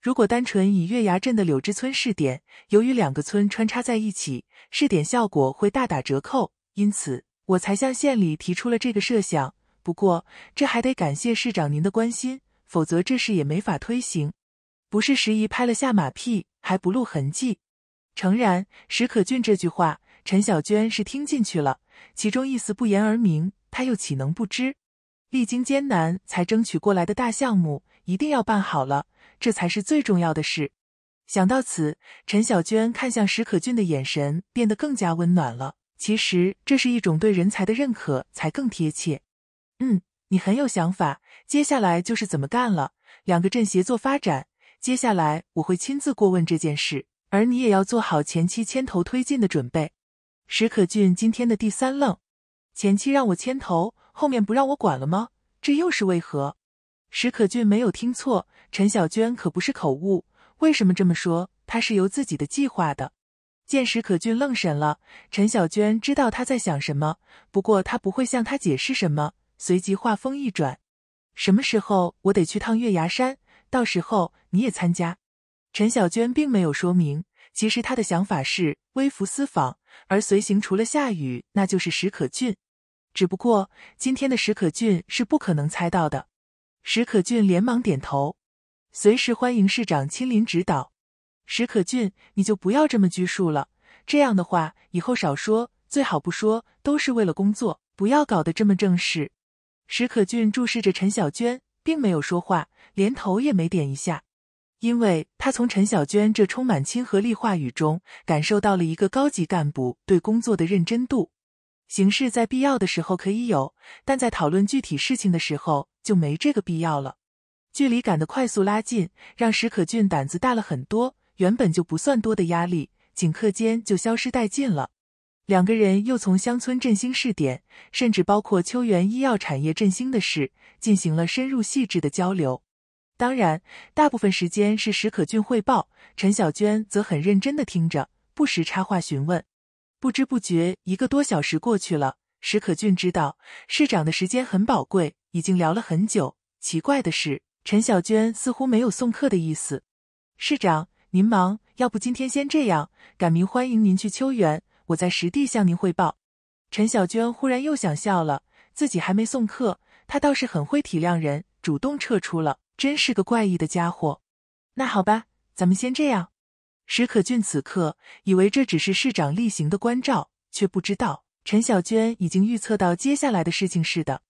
如果单纯以月牙镇的柳枝村试点，由于两个村穿插在一起，试点效果会大打折扣。因此，我才向县里提出了这个设想。不过，这还得感谢市长您的关心，否则这事也没法推行。不是时宜拍了下马屁，还不露痕迹。诚然，史可俊这句话，陈小娟是听进去了。其中意思不言而明，他又岂能不知？历经艰难才争取过来的大项目，一定要办好了，这才是最重要的事。想到此，陈小娟看向史可俊的眼神变得更加温暖了。其实，这是一种对人才的认可，才更贴切。嗯，你很有想法，接下来就是怎么干了。两个镇协作发展，接下来我会亲自过问这件事，而你也要做好前期牵头推进的准备。史可俊今天的第三愣，前妻让我牵头，后面不让我管了吗？这又是为何？史可俊没有听错，陈小娟可不是口误。为什么这么说？她是由自己的计划的。见史可俊愣神了，陈小娟知道他在想什么，不过她不会向他解释什么。随即话锋一转，什么时候我得去趟月牙山？到时候你也参加。陈小娟并没有说明，其实她的想法是微服私访。而随行除了夏雨，那就是史可俊。只不过今天的史可俊是不可能猜到的。史可俊连忙点头，随时欢迎市长亲临指导。史可俊，你就不要这么拘束了。这样的话，以后少说，最好不说，都是为了工作，不要搞得这么正式。史可俊注视着陈小娟，并没有说话，连头也没点一下。因为他从陈小娟这充满亲和力话语中感受到了一个高级干部对工作的认真度。形式在必要的时候可以有，但在讨论具体事情的时候就没这个必要了。距离感的快速拉近，让史可俊胆子大了很多，原本就不算多的压力，顷刻间就消失殆尽了。两个人又从乡村振兴试点，甚至包括秋园医药产业振兴的事，进行了深入细致的交流。当然，大部分时间是史可俊汇报，陈小娟则很认真的听着，不时插话询问。不知不觉，一个多小时过去了。史可俊知道市长的时间很宝贵，已经聊了很久。奇怪的是，陈小娟似乎没有送客的意思。市长，您忙，要不今天先这样，改明欢迎您去秋园，我在实地向您汇报。陈小娟忽然又想笑了，自己还没送客，她倒是很会体谅人，主动撤出了。真是个怪异的家伙，那好吧，咱们先这样。史可俊此刻以为这只是市长例行的关照，却不知道陈小娟已经预测到接下来的事情似的，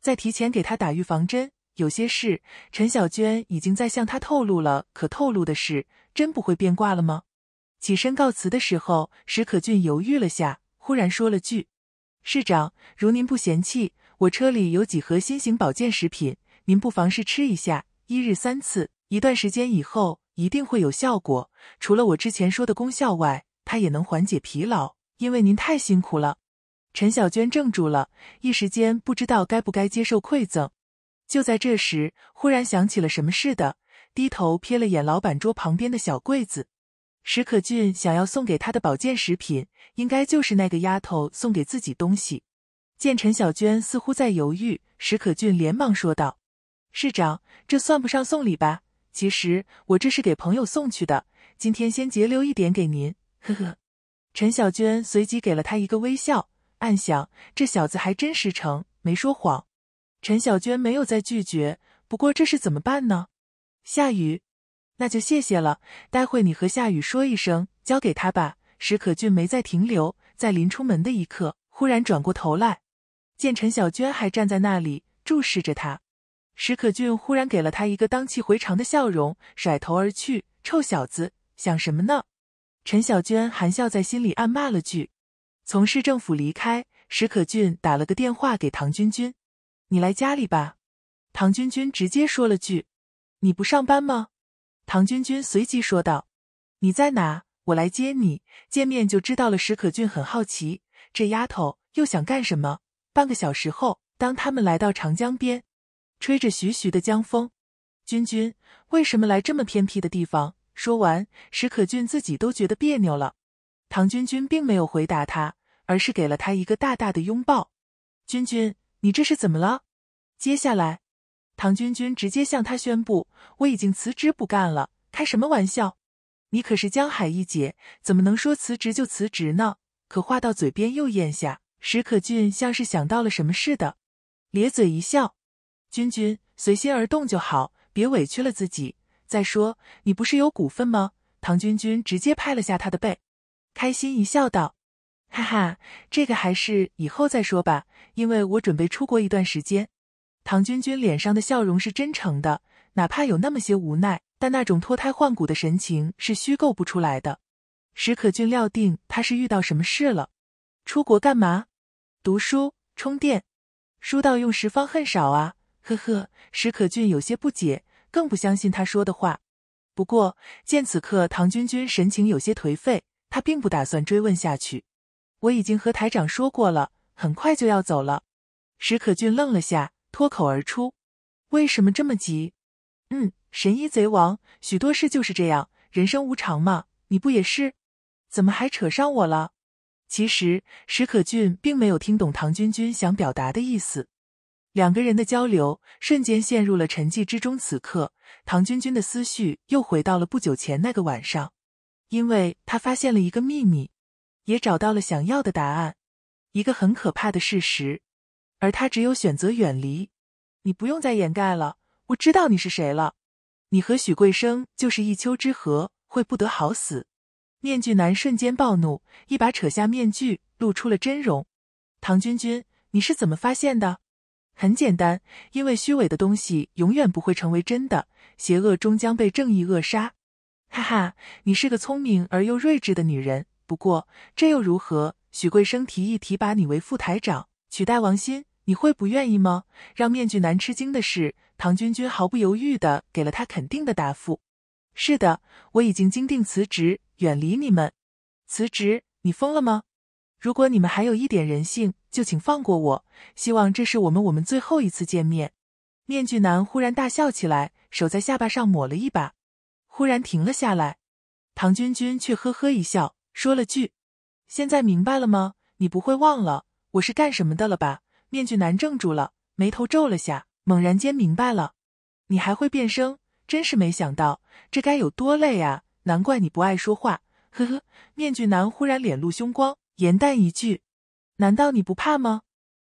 在提前给他打预防针。有些事，陈小娟已经在向他透露了，可透露的事真不会变卦了吗？起身告辞的时候，史可俊犹豫了下，忽然说了句：“市长，如您不嫌弃，我车里有几盒新型保健食品。”您不妨试吃一下，一日三次，一段时间以后一定会有效果。除了我之前说的功效外，它也能缓解疲劳，因为您太辛苦了。陈小娟怔住了，一时间不知道该不该接受馈赠。就在这时，忽然想起了什么似的，低头瞥了眼老板桌旁边的小柜子，史可俊想要送给他的保健食品，应该就是那个丫头送给自己东西。见陈小娟似乎在犹豫，史可俊连忙说道。市长，这算不上送礼吧？其实我这是给朋友送去的。今天先截留一点给您，呵呵。陈小娟随即给了他一个微笑，暗想这小子还真实诚，没说谎。陈小娟没有再拒绝，不过这事怎么办呢？夏雨，那就谢谢了。待会你和夏雨说一声，交给他吧。石可俊没再停留，在临出门的一刻，忽然转过头来，见陈小娟还站在那里注视着他。史可俊忽然给了他一个荡气回肠的笑容，甩头而去。臭小子，想什么呢？陈小娟含笑在心里暗骂了句。从市政府离开，史可俊打了个电话给唐军军：“你来家里吧。”唐军军直接说了句：“你不上班吗？”唐军军随即说道：“你在哪？我来接你。见面就知道了。”史可俊很好奇，这丫头又想干什么？半个小时后，当他们来到长江边。吹着徐徐的江风，君君，为什么来这么偏僻的地方？说完，史可俊自己都觉得别扭了。唐君君并没有回答他，而是给了他一个大大的拥抱。君君，你这是怎么了？接下来，唐君君直接向他宣布：“我已经辞职不干了。”开什么玩笑？你可是江海一姐，怎么能说辞职就辞职呢？可话到嘴边又咽下。史可俊像是想到了什么似的，咧嘴一笑。君君，随心而动就好，别委屈了自己。再说，你不是有股份吗？唐君君直接拍了下他的背，开心一笑，道：“哈哈，这个还是以后再说吧，因为我准备出国一段时间。”唐君君脸上的笑容是真诚的，哪怕有那么些无奈，但那种脱胎换骨的神情是虚构不出来的。史可俊料定他是遇到什么事了，出国干嘛？读书充电，书到用时方恨少啊。呵呵，史可俊有些不解，更不相信他说的话。不过见此刻唐军军神情有些颓废，他并不打算追问下去。我已经和台长说过了，很快就要走了。史可俊愣了下，脱口而出：“为什么这么急？”“嗯，神医贼王，许多事就是这样，人生无常嘛。你不也是？怎么还扯上我了？”其实史可俊并没有听懂唐军军想表达的意思。两个人的交流瞬间陷入了沉寂之中。此刻，唐军军的思绪又回到了不久前那个晚上，因为他发现了一个秘密，也找到了想要的答案，一个很可怕的事实。而他只有选择远离。你不用再掩盖了，我知道你是谁了。你和许桂生就是一丘之貉，会不得好死。面具男瞬间暴怒，一把扯下面具，露出了真容。唐军军，你是怎么发现的？很简单，因为虚伪的东西永远不会成为真的，邪恶终将被正义扼杀。哈哈，你是个聪明而又睿智的女人。不过这又如何？许桂生提议提拔你为副台长，取代王鑫，你会不愿意吗？让面具男吃惊的是，唐军军毫不犹豫的给了他肯定的答复：“是的，我已经经定辞职，远离你们。辞职？你疯了吗？如果你们还有一点人性……”就请放过我，希望这是我们我们最后一次见面。面具男忽然大笑起来，手在下巴上抹了一把，忽然停了下来。唐军军却呵呵一笑，说了句：“现在明白了吗？你不会忘了我是干什么的了吧？”面具男怔住了，眉头皱了下，猛然间明白了。你还会变声，真是没想到，这该有多累啊！难怪你不爱说话。呵呵，面具男忽然脸露凶光，言淡一句。难道你不怕吗？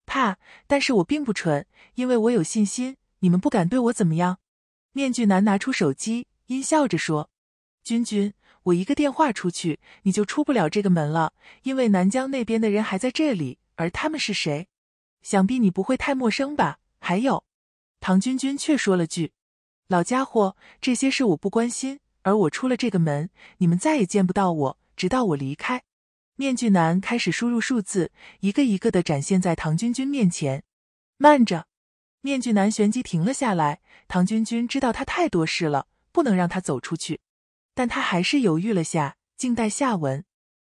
怕，但是我并不蠢，因为我有信心，你们不敢对我怎么样。面具男拿出手机，阴笑着说：“君君，我一个电话出去，你就出不了这个门了，因为南疆那边的人还在这里，而他们是谁，想必你不会太陌生吧？还有，唐君君却说了句：老家伙，这些事我不关心，而我出了这个门，你们再也见不到我，直到我离开。”面具男开始输入数字，一个一个的展现在唐君君面前。慢着，面具男旋即停了下来。唐君君知道他太多事了，不能让他走出去，但他还是犹豫了下，静待下文。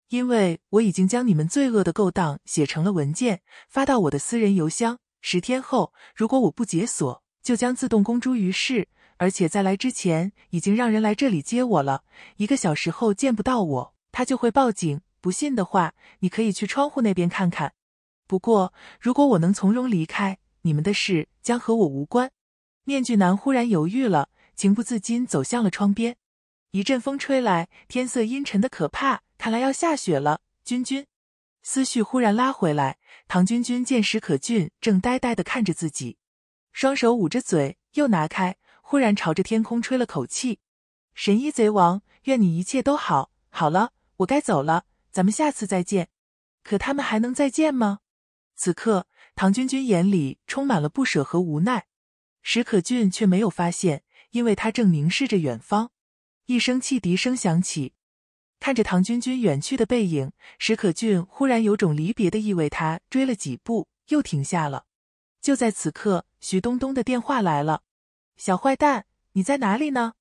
因为我已经将你们罪恶的勾当写成了文件，发到我的私人邮箱。十天后，如果我不解锁，就将自动公诸于世。而且在来之前，已经让人来这里接我了。一个小时后见不到我，他就会报警。不信的话，你可以去窗户那边看看。不过，如果我能从容离开，你们的事将和我无关。面具男忽然犹豫了，情不自禁走向了窗边。一阵风吹来，天色阴沉的可怕，看来要下雪了。君君，思绪忽然拉回来。唐君君见史可俊正呆呆的看着自己，双手捂着嘴又拿开，忽然朝着天空吹了口气。神医贼王，愿你一切都好。好了，我该走了。咱们下次再见，可他们还能再见吗？此刻，唐军军眼里充满了不舍和无奈，史可俊却没有发现，因为他正凝视着远方。一声汽笛声响起，看着唐军军远去的背影，史可俊忽然有种离别的意味。他追了几步，又停下了。就在此刻，徐东东的电话来了：“小坏蛋，你在哪里呢？”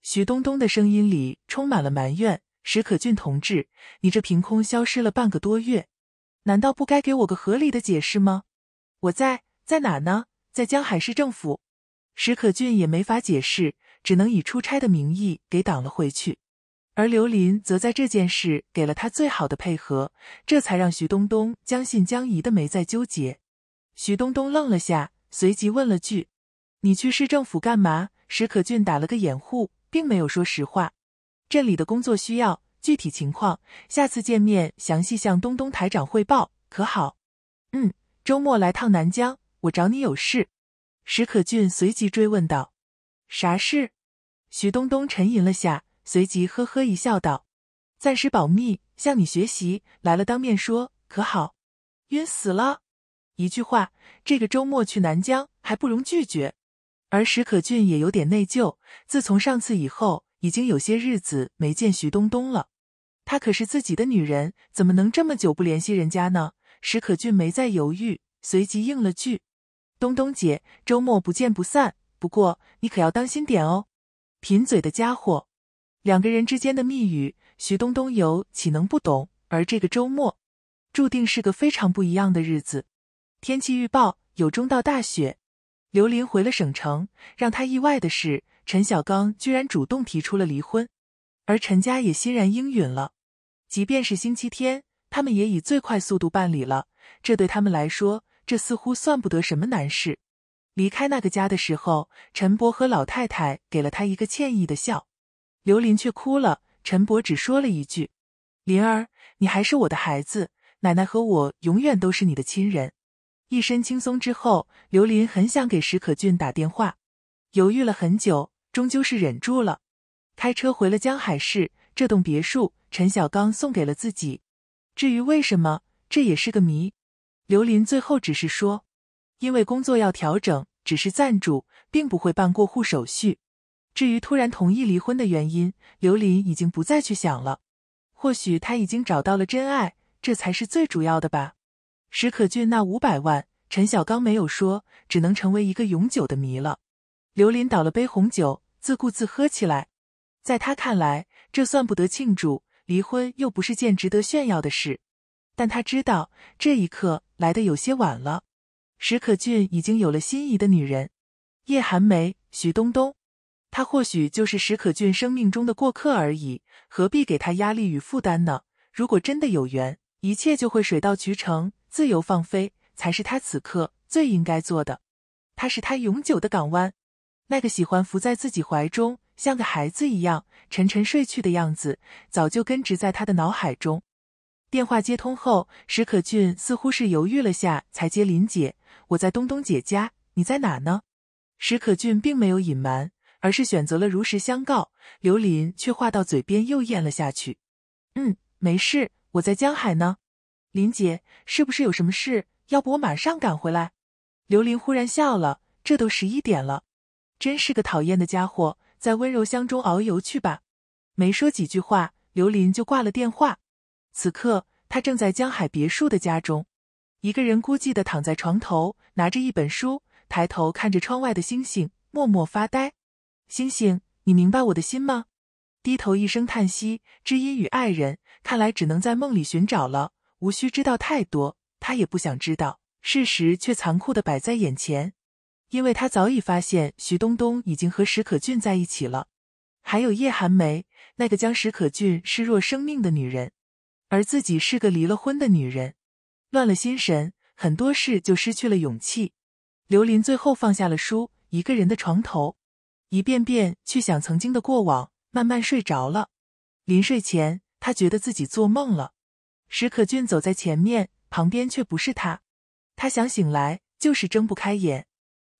徐东东的声音里充满了埋怨。史可俊同志，你这凭空消失了半个多月，难道不该给我个合理的解释吗？我在在哪呢？在江海市政府。史可俊也没法解释，只能以出差的名义给挡了回去。而刘林则在这件事给了他最好的配合，这才让徐东东将信将疑的没再纠结。徐东东愣了下，随即问了句：“你去市政府干嘛？”史可俊打了个掩护，并没有说实话。镇里的工作需要具体情况，下次见面详细向东东台长汇报，可好？嗯，周末来趟南疆，我找你有事。史可俊随即追问道：“啥事？”徐东东沉吟了下，随即呵呵一笑道：“暂时保密，向你学习。来了，当面说，可好？”晕死了！一句话，这个周末去南疆还不容拒绝。而史可俊也有点内疚，自从上次以后。已经有些日子没见徐冬冬了，她可是自己的女人，怎么能这么久不联系人家呢？史可俊没再犹豫，随即应了句：“冬冬姐，周末不见不散。不过你可要当心点哦，贫嘴的家伙。”两个人之间的密语，徐冬冬有岂能不懂？而这个周末，注定是个非常不一样的日子。天气预报有中到大雪。刘林回了省城，让他意外的是。陈小刚居然主动提出了离婚，而陈家也欣然应允了。即便是星期天，他们也以最快速度办理了。这对他们来说，这似乎算不得什么难事。离开那个家的时候，陈伯和老太太给了他一个歉意的笑，刘林却哭了。陈伯只说了一句：“林儿，你还是我的孩子，奶奶和我永远都是你的亲人。”一身轻松之后，刘林很想给石可俊打电话，犹豫了很久。终究是忍住了，开车回了江海市。这栋别墅陈小刚送给了自己，至于为什么，这也是个谜。刘林最后只是说，因为工作要调整，只是暂住，并不会办过户手续。至于突然同意离婚的原因，刘林已经不再去想了。或许他已经找到了真爱，这才是最主要的吧。史可俊那五百万，陈小刚没有说，只能成为一个永久的谜了。刘林倒了杯红酒。自顾自喝起来，在他看来，这算不得庆祝，离婚又不是件值得炫耀的事。但他知道这一刻来的有些晚了，史可俊已经有了心仪的女人，叶寒梅、徐冬冬，他或许就是史可俊生命中的过客而已，何必给他压力与负担呢？如果真的有缘，一切就会水到渠成，自由放飞才是他此刻最应该做的。他是他永久的港湾。那个喜欢伏在自己怀中，像个孩子一样沉沉睡去的样子，早就根植在他的脑海中。电话接通后，史可俊似乎是犹豫了下才接林姐：“我在东东姐家，你在哪呢？”史可俊并没有隐瞒，而是选择了如实相告。刘林却话到嘴边又咽了下去：“嗯，没事，我在江海呢。林姐，是不是有什么事？要不我马上赶回来？”刘林忽然笑了：“这都十一点了。”真是个讨厌的家伙，在温柔乡中遨游去吧。没说几句话，刘林就挂了电话。此刻，他正在江海别墅的家中，一个人孤寂的躺在床头，拿着一本书，抬头看着窗外的星星，默默发呆。星星，你明白我的心吗？低头一声叹息，知音与爱人，看来只能在梦里寻找了。无需知道太多，他也不想知道。事实却残酷的摆在眼前。因为他早已发现徐东东已经和史可俊在一起了，还有叶寒梅，那个将史可俊视若生命的女人，而自己是个离了婚的女人，乱了心神，很多事就失去了勇气。刘林最后放下了书，一个人的床头，一遍遍去想曾经的过往，慢慢睡着了。临睡前，他觉得自己做梦了，史可俊走在前面，旁边却不是他，他想醒来，就是睁不开眼。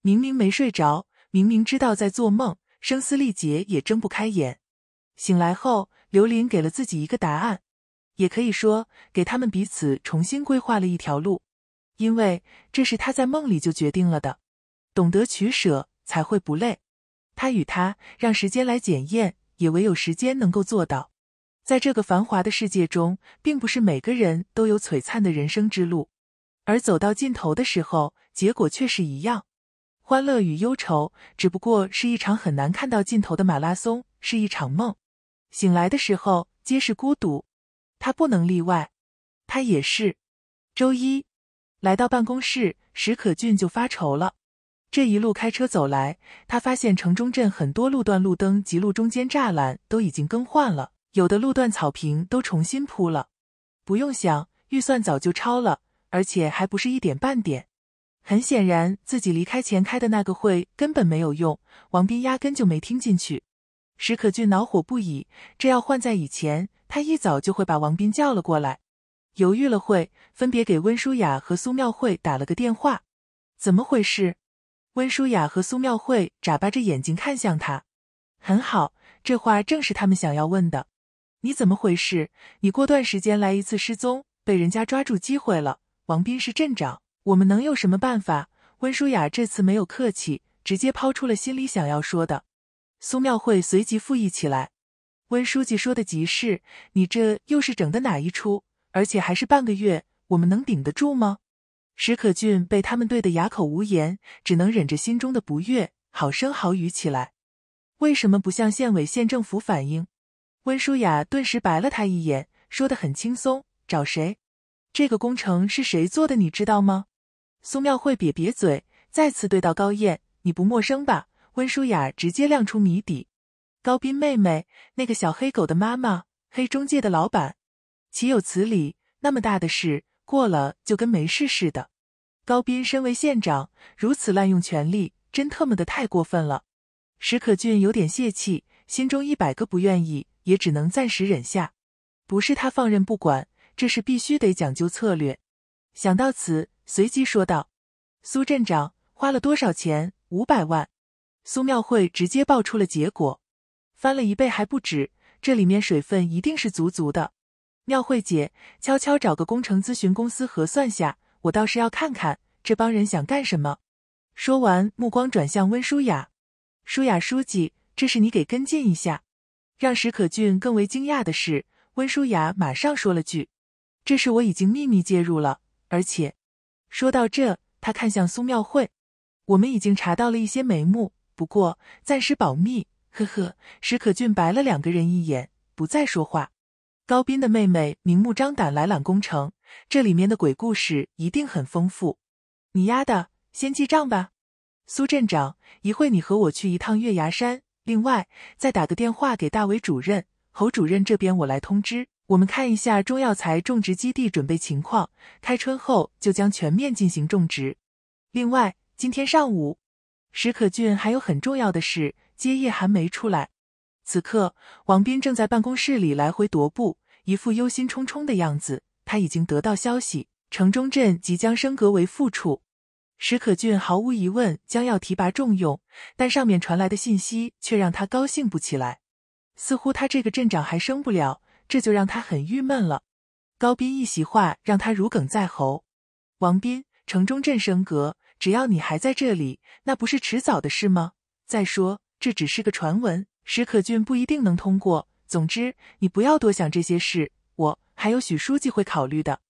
明明没睡着，明明知道在做梦，声嘶力竭也睁不开眼。醒来后，刘林给了自己一个答案，也可以说给他们彼此重新规划了一条路，因为这是他在梦里就决定了的。懂得取舍，才会不累。他与他，让时间来检验，也唯有时间能够做到。在这个繁华的世界中，并不是每个人都有璀璨的人生之路，而走到尽头的时候，结果却是一样。欢乐与忧愁只不过是一场很难看到尽头的马拉松，是一场梦。醒来的时候皆是孤独，他不能例外，他也是。周一来到办公室，石可俊就发愁了。这一路开车走来，他发现城中镇很多路段路灯及路中间栅栏都已经更换了，有的路段草坪都重新铺了。不用想，预算早就超了，而且还不是一点半点。很显然，自己离开前开的那个会根本没有用，王斌压根就没听进去。史可俊恼火不已。这要换在以前，他一早就会把王斌叫了过来。犹豫了会，分别给温舒雅和苏妙慧打了个电话。怎么回事？温舒雅和苏妙慧眨巴着眼睛看向他。很好，这话正是他们想要问的。你怎么回事？你过段时间来一次失踪，被人家抓住机会了。王斌是镇长。我们能有什么办法？温舒雅这次没有客气，直接抛出了心里想要说的。苏妙慧随即附议起来：“温书记说的极是，你这又是整的哪一出？而且还是半个月，我们能顶得住吗？”史可俊被他们怼得哑口无言，只能忍着心中的不悦，好声好语起来：“为什么不向县委县政府反映？”温舒雅顿时白了他一眼，说的很轻松：“找谁？这个工程是谁做的？你知道吗？”苏妙慧瘪瘪嘴，再次对到高燕：“你不陌生吧？”温舒雅直接亮出谜底：“高斌妹妹，那个小黑狗的妈妈，黑中介的老板。”岂有此理！那么大的事，过了就跟没事似的。高斌身为县长，如此滥用权力，真特么的太过分了。史可俊有点泄气，心中一百个不愿意，也只能暂时忍下。不是他放任不管，这是必须得讲究策略。想到此。随即说道：“苏镇长花了多少钱？五百万。”苏妙慧直接报出了结果，翻了一倍还不止。这里面水分一定是足足的。妙慧姐，悄悄找个工程咨询公司核算下，我倒是要看看这帮人想干什么。说完，目光转向温书雅，舒雅书记，这是你给跟进一下。让史可俊更为惊讶的是，温书雅马上说了句：“这事我已经秘密介入了，而且。”说到这，他看向苏妙慧，我们已经查到了一些眉目，不过暂时保密。呵呵，史可俊白了两个人一眼，不再说话。高斌的妹妹明目张胆来揽工程，这里面的鬼故事一定很丰富。你丫的，先记账吧。苏镇长，一会你和我去一趟月牙山，另外再打个电话给大伟主任，侯主任这边我来通知。我们看一下中药材种植基地准备情况，开春后就将全面进行种植。另外，今天上午，史可俊还有很重要的事接叶寒梅出来。此刻，王斌正在办公室里来回踱步，一副忧心忡忡的样子。他已经得到消息，城中镇即将升格为副处，史可俊毫无疑问将要提拔重用。但上面传来的信息却让他高兴不起来，似乎他这个镇长还升不了。这就让他很郁闷了，高斌一席话让他如鲠在喉。王斌，城中镇升格，只要你还在这里，那不是迟早的事吗？再说这只是个传闻，史可俊不一定能通过。总之，你不要多想这些事，我还有许书记会考虑的。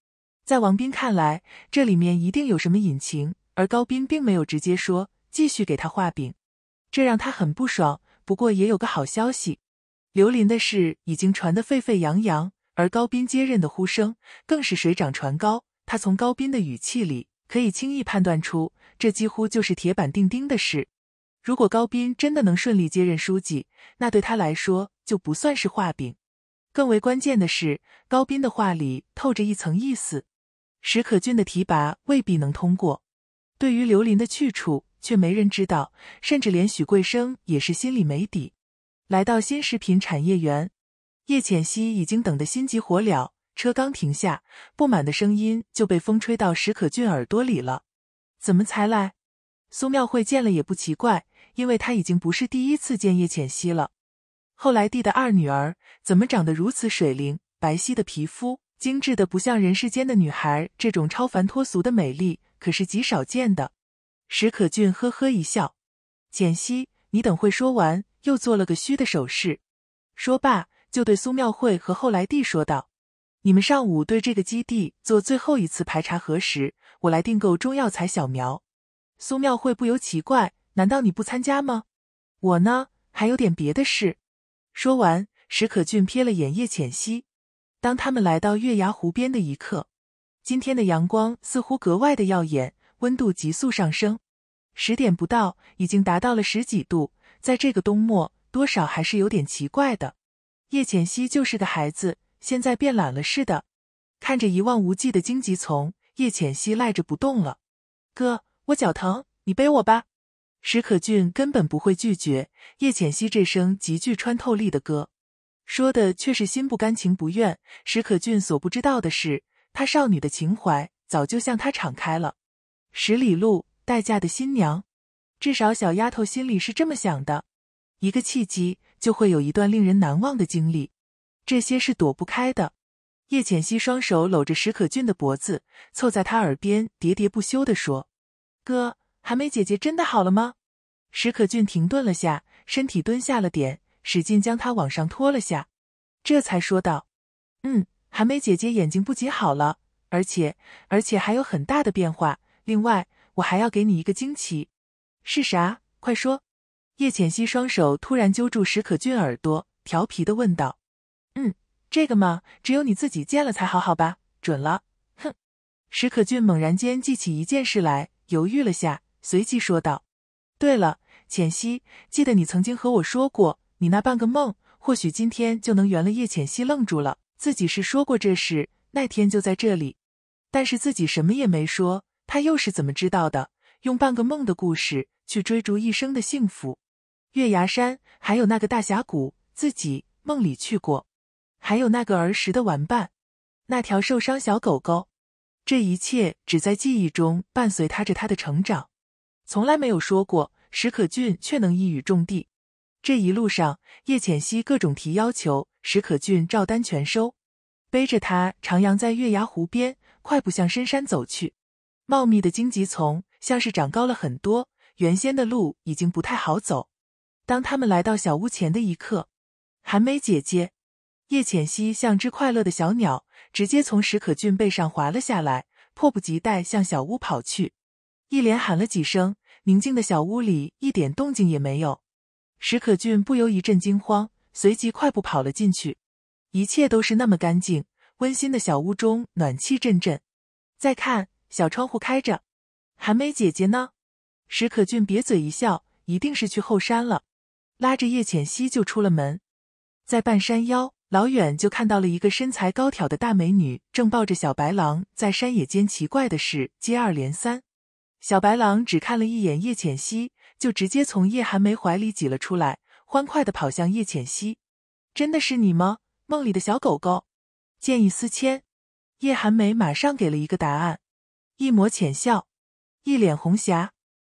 在王斌看来，这里面一定有什么隐情，而高斌并没有直接说，继续给他画饼，这让他很不爽。不过也有个好消息。刘林的事已经传得沸沸扬扬，而高斌接任的呼声更是水涨船高。他从高斌的语气里可以轻易判断出，这几乎就是铁板钉钉的事。如果高斌真的能顺利接任书记，那对他来说就不算是画饼。更为关键的是，高斌的话里透着一层意思：史可俊的提拔未必能通过。对于刘林的去处，却没人知道，甚至连许桂生也是心里没底。来到新食品产业园，叶浅汐已经等得心急火燎。车刚停下，不满的声音就被风吹到石可俊耳朵里了。怎么才来？苏妙慧见了也不奇怪，因为她已经不是第一次见叶浅汐了。后来弟的二女儿怎么长得如此水灵？白皙的皮肤，精致的不像人世间的女孩，这种超凡脱俗的美丽可是极少见的。史可俊呵呵一笑：“浅溪，你等会说完。”又做了个虚的手势，说罢，就对苏妙慧和后来弟说道：“你们上午对这个基地做最后一次排查核实，我来订购中药材小苗。”苏妙慧不由奇怪：“难道你不参加吗？”“我呢，还有点别的事。”说完，史可俊瞥了眼叶浅溪。当他们来到月牙湖边的一刻，今天的阳光似乎格外的耀眼，温度急速上升，十点不到，已经达到了十几度。在这个冬末，多少还是有点奇怪的。叶浅汐就是个孩子，现在变懒了似的。看着一望无际的荆棘丛，叶浅汐赖着不动了。哥，我脚疼，你背我吧。史可俊根本不会拒绝叶浅汐这声极具穿透力的“歌，说的却是心不甘情不愿。史可俊所不知道的是，他少女的情怀早就向他敞开了。十里路，待嫁的新娘。至少小丫头心里是这么想的，一个契机就会有一段令人难忘的经历，这些是躲不开的。叶浅析双手搂着石可俊的脖子，凑在他耳边喋喋不休的说：“哥，寒梅姐姐真的好了吗？”石可俊停顿了下，身体蹲下了点，使劲将她往上拖了下，这才说道：“嗯，寒梅姐姐眼睛不仅好了，而且而且还有很大的变化。另外，我还要给你一个惊奇。”是啥？快说！叶浅析双手突然揪住史可俊耳朵，调皮的问道：“嗯，这个嘛，只有你自己见了才好，好吧？准了。”哼！史可俊猛然间记起一件事来，犹豫了下，随即说道：“对了，浅析，记得你曾经和我说过，你那半个梦，或许今天就能圆了。”叶浅析愣住了，自己是说过这事，那天就在这里，但是自己什么也没说，他又是怎么知道的？用半个梦的故事。去追逐一生的幸福，月牙山还有那个大峡谷，自己梦里去过，还有那个儿时的玩伴，那条受伤小狗狗，这一切只在记忆中伴随他着他的成长，从来没有说过。史可俊却能一语中的。这一路上，叶浅汐各种提要求，史可俊照单全收，背着他徜徉在月牙湖边，快步向深山走去。茂密的荆棘丛像是长高了很多。原先的路已经不太好走。当他们来到小屋前的一刻，寒梅姐姐、叶浅汐像只快乐的小鸟，直接从史可俊背上滑了下来，迫不及待向小屋跑去。一连喊了几声，宁静的小屋里一点动静也没有。史可俊不由一阵惊慌，随即快步跑了进去。一切都是那么干净、温馨的小屋中，暖气阵阵。再看小窗户开着，寒梅姐姐呢？史可俊瘪嘴一笑，一定是去后山了，拉着叶浅汐就出了门。在半山腰，老远就看到了一个身材高挑的大美女，正抱着小白狼在山野间。奇怪的事接二连三，小白狼只看了一眼叶浅汐，就直接从叶寒梅怀里挤了出来，欢快的跑向叶浅汐。真的是你吗？梦里的小狗狗？见异思迁，叶寒梅马上给了一个答案，一抹浅笑，一脸红霞。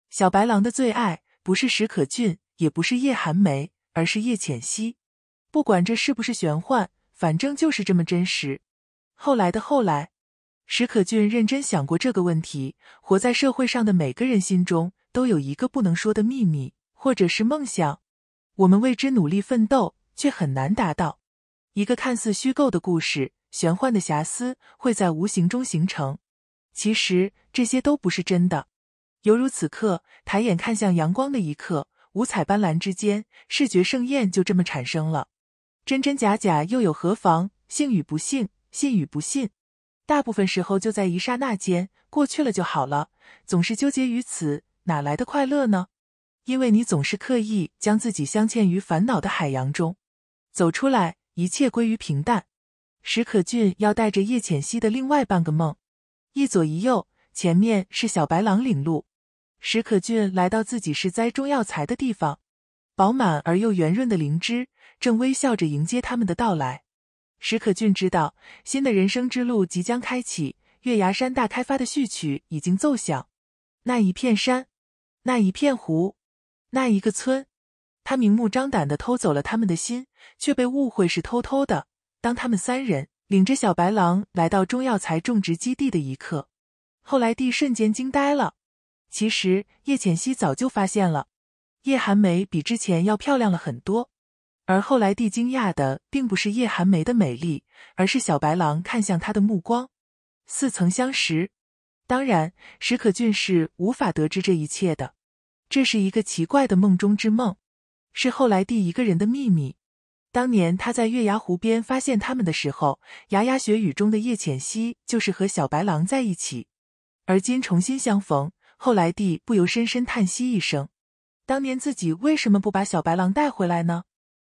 小白狼的最爱不是史可俊，也不是叶寒梅，而是叶浅析。不管这是不是玄幻，反正就是这么真实。后来的后来，史可俊认真想过这个问题：活在社会上的每个人心中都有一个不能说的秘密，或者是梦想。我们为之努力奋斗，却很难达到。一个看似虚构的故事，玄幻的瑕疵会在无形中形成。其实这些都不是真的。犹如此刻，抬眼看向阳光的一刻，五彩斑斓之间，视觉盛宴就这么产生了。真真假假又有何妨？信与不信，信与不信，大部分时候就在一刹那间过去了就好了。总是纠结于此，哪来的快乐呢？因为你总是刻意将自己镶嵌于烦恼的海洋中。走出来，一切归于平淡。史可俊要带着叶浅汐的另外半个梦，一左一右，前面是小白狼领路。史可俊来到自己是栽中药材的地方，饱满而又圆润的灵芝正微笑着迎接他们的到来。史可俊知道，新的人生之路即将开启，月牙山大开发的序曲已经奏响。那一片山，那一片湖，那一个村，他明目张胆地偷走了他们的心，却被误会是偷偷的。当他们三人领着小白狼来到中药材种植基地的一刻，后来地瞬间惊呆了。其实叶浅析早就发现了，叶寒梅比之前要漂亮了很多。而后来帝惊讶的并不是叶寒梅的美丽，而是小白狼看向他的目光，似曾相识。当然，史可俊是无法得知这一切的。这是一个奇怪的梦中之梦，是后来帝一个人的秘密。当年他在月牙湖边发现他们的时候，牙牙学语中的叶浅析就是和小白狼在一起，而今重新相逢。后来，帝不由深深叹息一声，当年自己为什么不把小白狼带回来呢？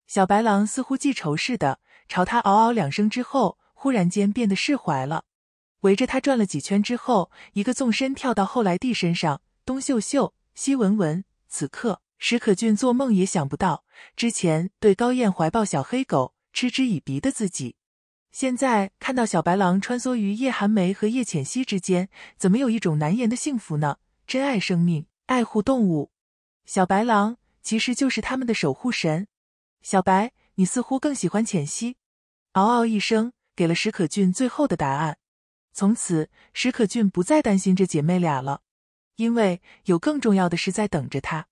小白狼似乎记仇似的，朝他嗷嗷两声之后，忽然间变得释怀了，围着他转了几圈之后，一个纵身跳到后来帝身上，东嗅嗅，西闻闻。此刻，史可俊做梦也想不到，之前对高燕怀抱小黑狗嗤之以鼻的自己，现在看到小白狼穿梭于叶寒梅和叶浅兮之间，怎么有一种难言的幸福呢？珍爱生命，爱护动物。小白狼其实就是他们的守护神。小白，你似乎更喜欢浅溪。嗷嗷一声，给了史可俊最后的答案。从此，史可俊不再担心这姐妹俩了，因为有更重要的是在等着他。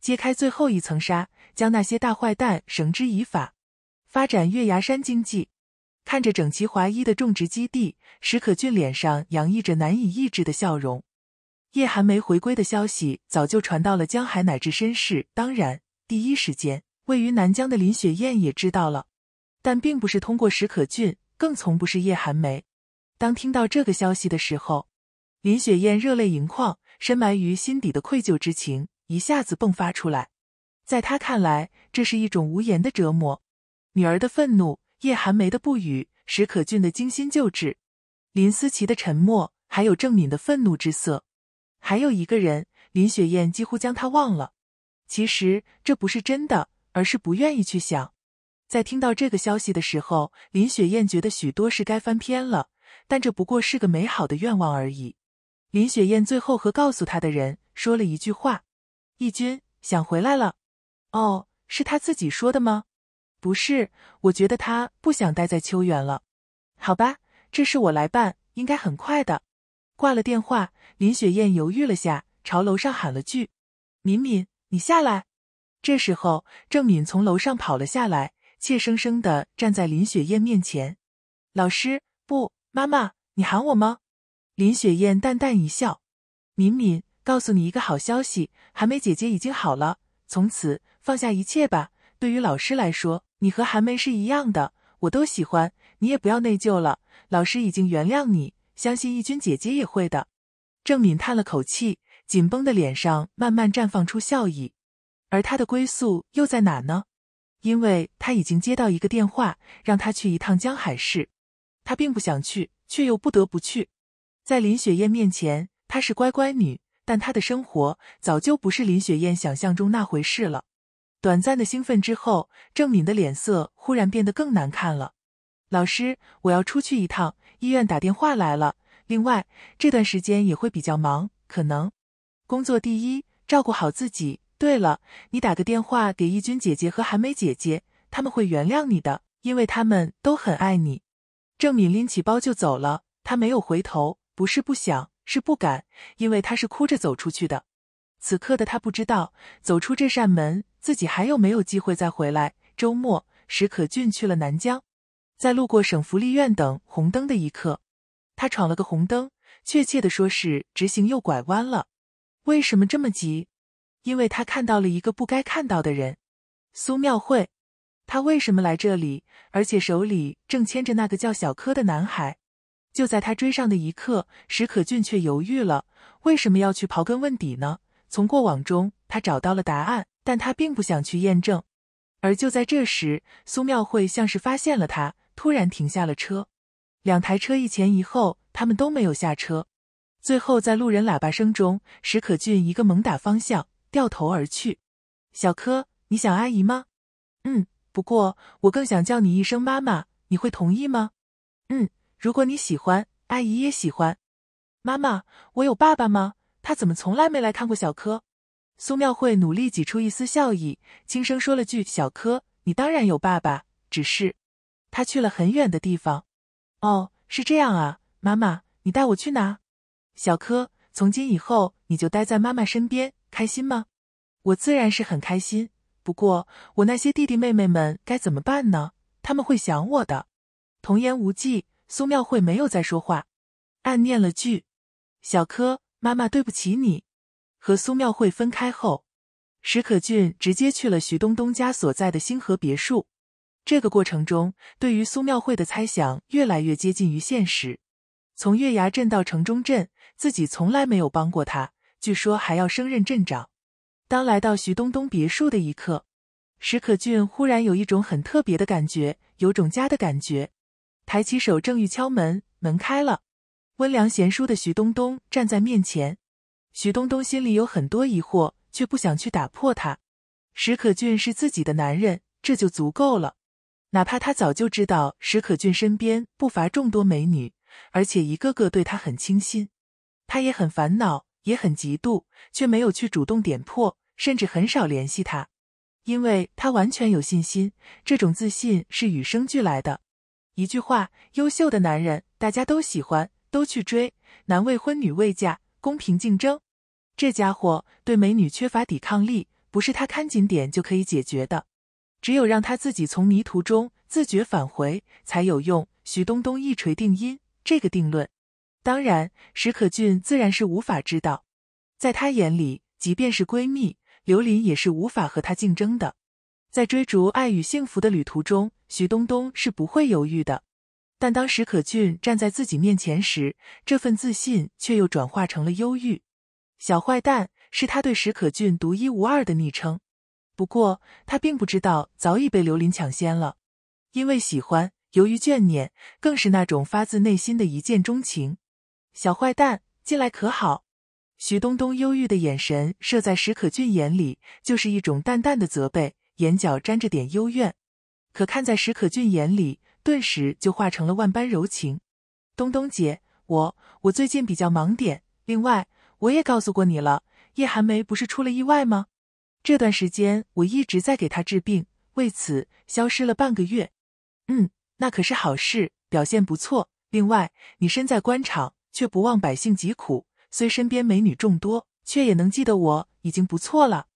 揭开最后一层纱，将那些大坏蛋绳之以法，发展月牙山经济。看着整齐划一的种植基地，史可俊脸上洋溢着难以抑制的笑容。叶寒梅回归的消息早就传到了江海乃至深市，当然，第一时间位于南疆的林雪燕也知道了，但并不是通过史可俊，更从不是叶寒梅。当听到这个消息的时候，林雪燕热泪盈眶，深埋于心底的愧疚之情一下子迸发出来。在她看来，这是一种无言的折磨。女儿的愤怒，叶寒梅的不语，史可俊的精心救治，林思琪的沉默，还有郑敏的愤怒之色。还有一个人，林雪燕几乎将他忘了。其实这不是真的，而是不愿意去想。在听到这个消息的时候，林雪燕觉得许多事该翻篇了，但这不过是个美好的愿望而已。林雪燕最后和告诉她的人说了一句话：“义军想回来了。”哦，是他自己说的吗？不是，我觉得他不想待在秋远了。好吧，这事我来办，应该很快的。挂了电话，林雪艳犹豫了下，朝楼上喊了句：“敏敏，你下来。”这时候，郑敏从楼上跑了下来，怯生生的站在林雪艳面前：“老师，不，妈妈，你喊我吗？”林雪艳淡淡一笑：“敏敏，告诉你一个好消息，韩梅姐姐已经好了，从此放下一切吧。对于老师来说，你和韩梅是一样的，我都喜欢。你也不要内疚了，老师已经原谅你。”相信义军姐姐也会的。郑敏叹了口气，紧绷的脸上慢慢绽放出笑意。而她的归宿又在哪呢？因为她已经接到一个电话，让她去一趟江海市。她并不想去，却又不得不去。在林雪燕面前，她是乖乖女，但她的生活早就不是林雪燕想象中那回事了。短暂的兴奋之后，郑敏的脸色忽然变得更难看了。老师，我要出去一趟，医院打电话来了。另外，这段时间也会比较忙，可能工作第一，照顾好自己。对了，你打个电话给义军姐姐和韩梅姐姐，他们会原谅你的，因为他们都很爱你。郑敏拎起包就走了，她没有回头，不是不想，是不敢，因为她是哭着走出去的。此刻的她不知道，走出这扇门，自己还有没有机会再回来。周末，史可俊去了南疆。在路过省福利院等红灯的一刻，他闯了个红灯，确切的说是直行右拐弯了。为什么这么急？因为他看到了一个不该看到的人——苏妙慧。他为什么来这里？而且手里正牵着那个叫小柯的男孩。就在他追上的一刻，史可俊却犹豫了：为什么要去刨根问底呢？从过往中他找到了答案，但他并不想去验证。而就在这时，苏妙慧像是发现了他。突然停下了车，两台车一前一后，他们都没有下车。最后在路人喇叭声中，史可俊一个猛打方向，掉头而去。小柯，你想阿姨吗？嗯，不过我更想叫你一声妈妈，你会同意吗？嗯，如果你喜欢，阿姨也喜欢。妈妈，我有爸爸吗？他怎么从来没来看过小柯？苏妙慧努力挤出一丝笑意，轻声说了句：“小柯，你当然有爸爸，只是……”他去了很远的地方，哦，是这样啊，妈妈，你带我去哪？小柯，从今以后你就待在妈妈身边，开心吗？我自然是很开心，不过我那些弟弟妹妹们该怎么办呢？他们会想我的。童言无忌，苏妙慧没有再说话，暗念了句：“小柯，妈妈对不起你。”和苏妙慧分开后，史可俊直接去了徐东东家所在的星河别墅。这个过程中，对于苏妙慧的猜想越来越接近于现实。从月牙镇到城中镇，自己从来没有帮过他，据说还要升任镇长。当来到徐东东别墅的一刻，史可俊忽然有一种很特别的感觉，有种家的感觉。抬起手正欲敲门，门开了，温良贤淑的徐东东站在面前。徐东东心里有很多疑惑，却不想去打破他。史可俊是自己的男人，这就足够了。哪怕他早就知道史可俊身边不乏众多美女，而且一个个对他很倾心，他也很烦恼，也很嫉妒，却没有去主动点破，甚至很少联系他，因为他完全有信心，这种自信是与生俱来的。一句话，优秀的男人大家都喜欢，都去追，男未婚女未嫁，公平竞争。这家伙对美女缺乏抵抗力，不是他看紧点就可以解决的。只有让他自己从迷途中自觉返回才有用。徐冬冬一锤定音这个定论，当然，史可俊自然是无法知道。在他眼里，即便是闺蜜刘林，也是无法和他竞争的。在追逐爱与幸福的旅途中，徐冬冬是不会犹豫的。但当史可俊站在自己面前时，这份自信却又转化成了忧郁。小坏蛋是他对史可俊独一无二的昵称。不过他并不知道，早已被刘林抢先了。因为喜欢，由于眷念，更是那种发自内心的一见钟情。小坏蛋，进来可好？徐东东忧郁的眼神射在史可俊眼里，就是一种淡淡的责备，眼角沾着点幽怨。可看在史可俊眼里，顿时就化成了万般柔情。东东姐，我我最近比较忙点。另外，我也告诉过你了，叶寒梅不是出了意外吗？这段时间我一直在给他治病，为此消失了半个月。嗯，那可是好事，表现不错。另外，你身在官场却不忘百姓疾苦，虽身边美女众多，却也能记得我，已经不错了。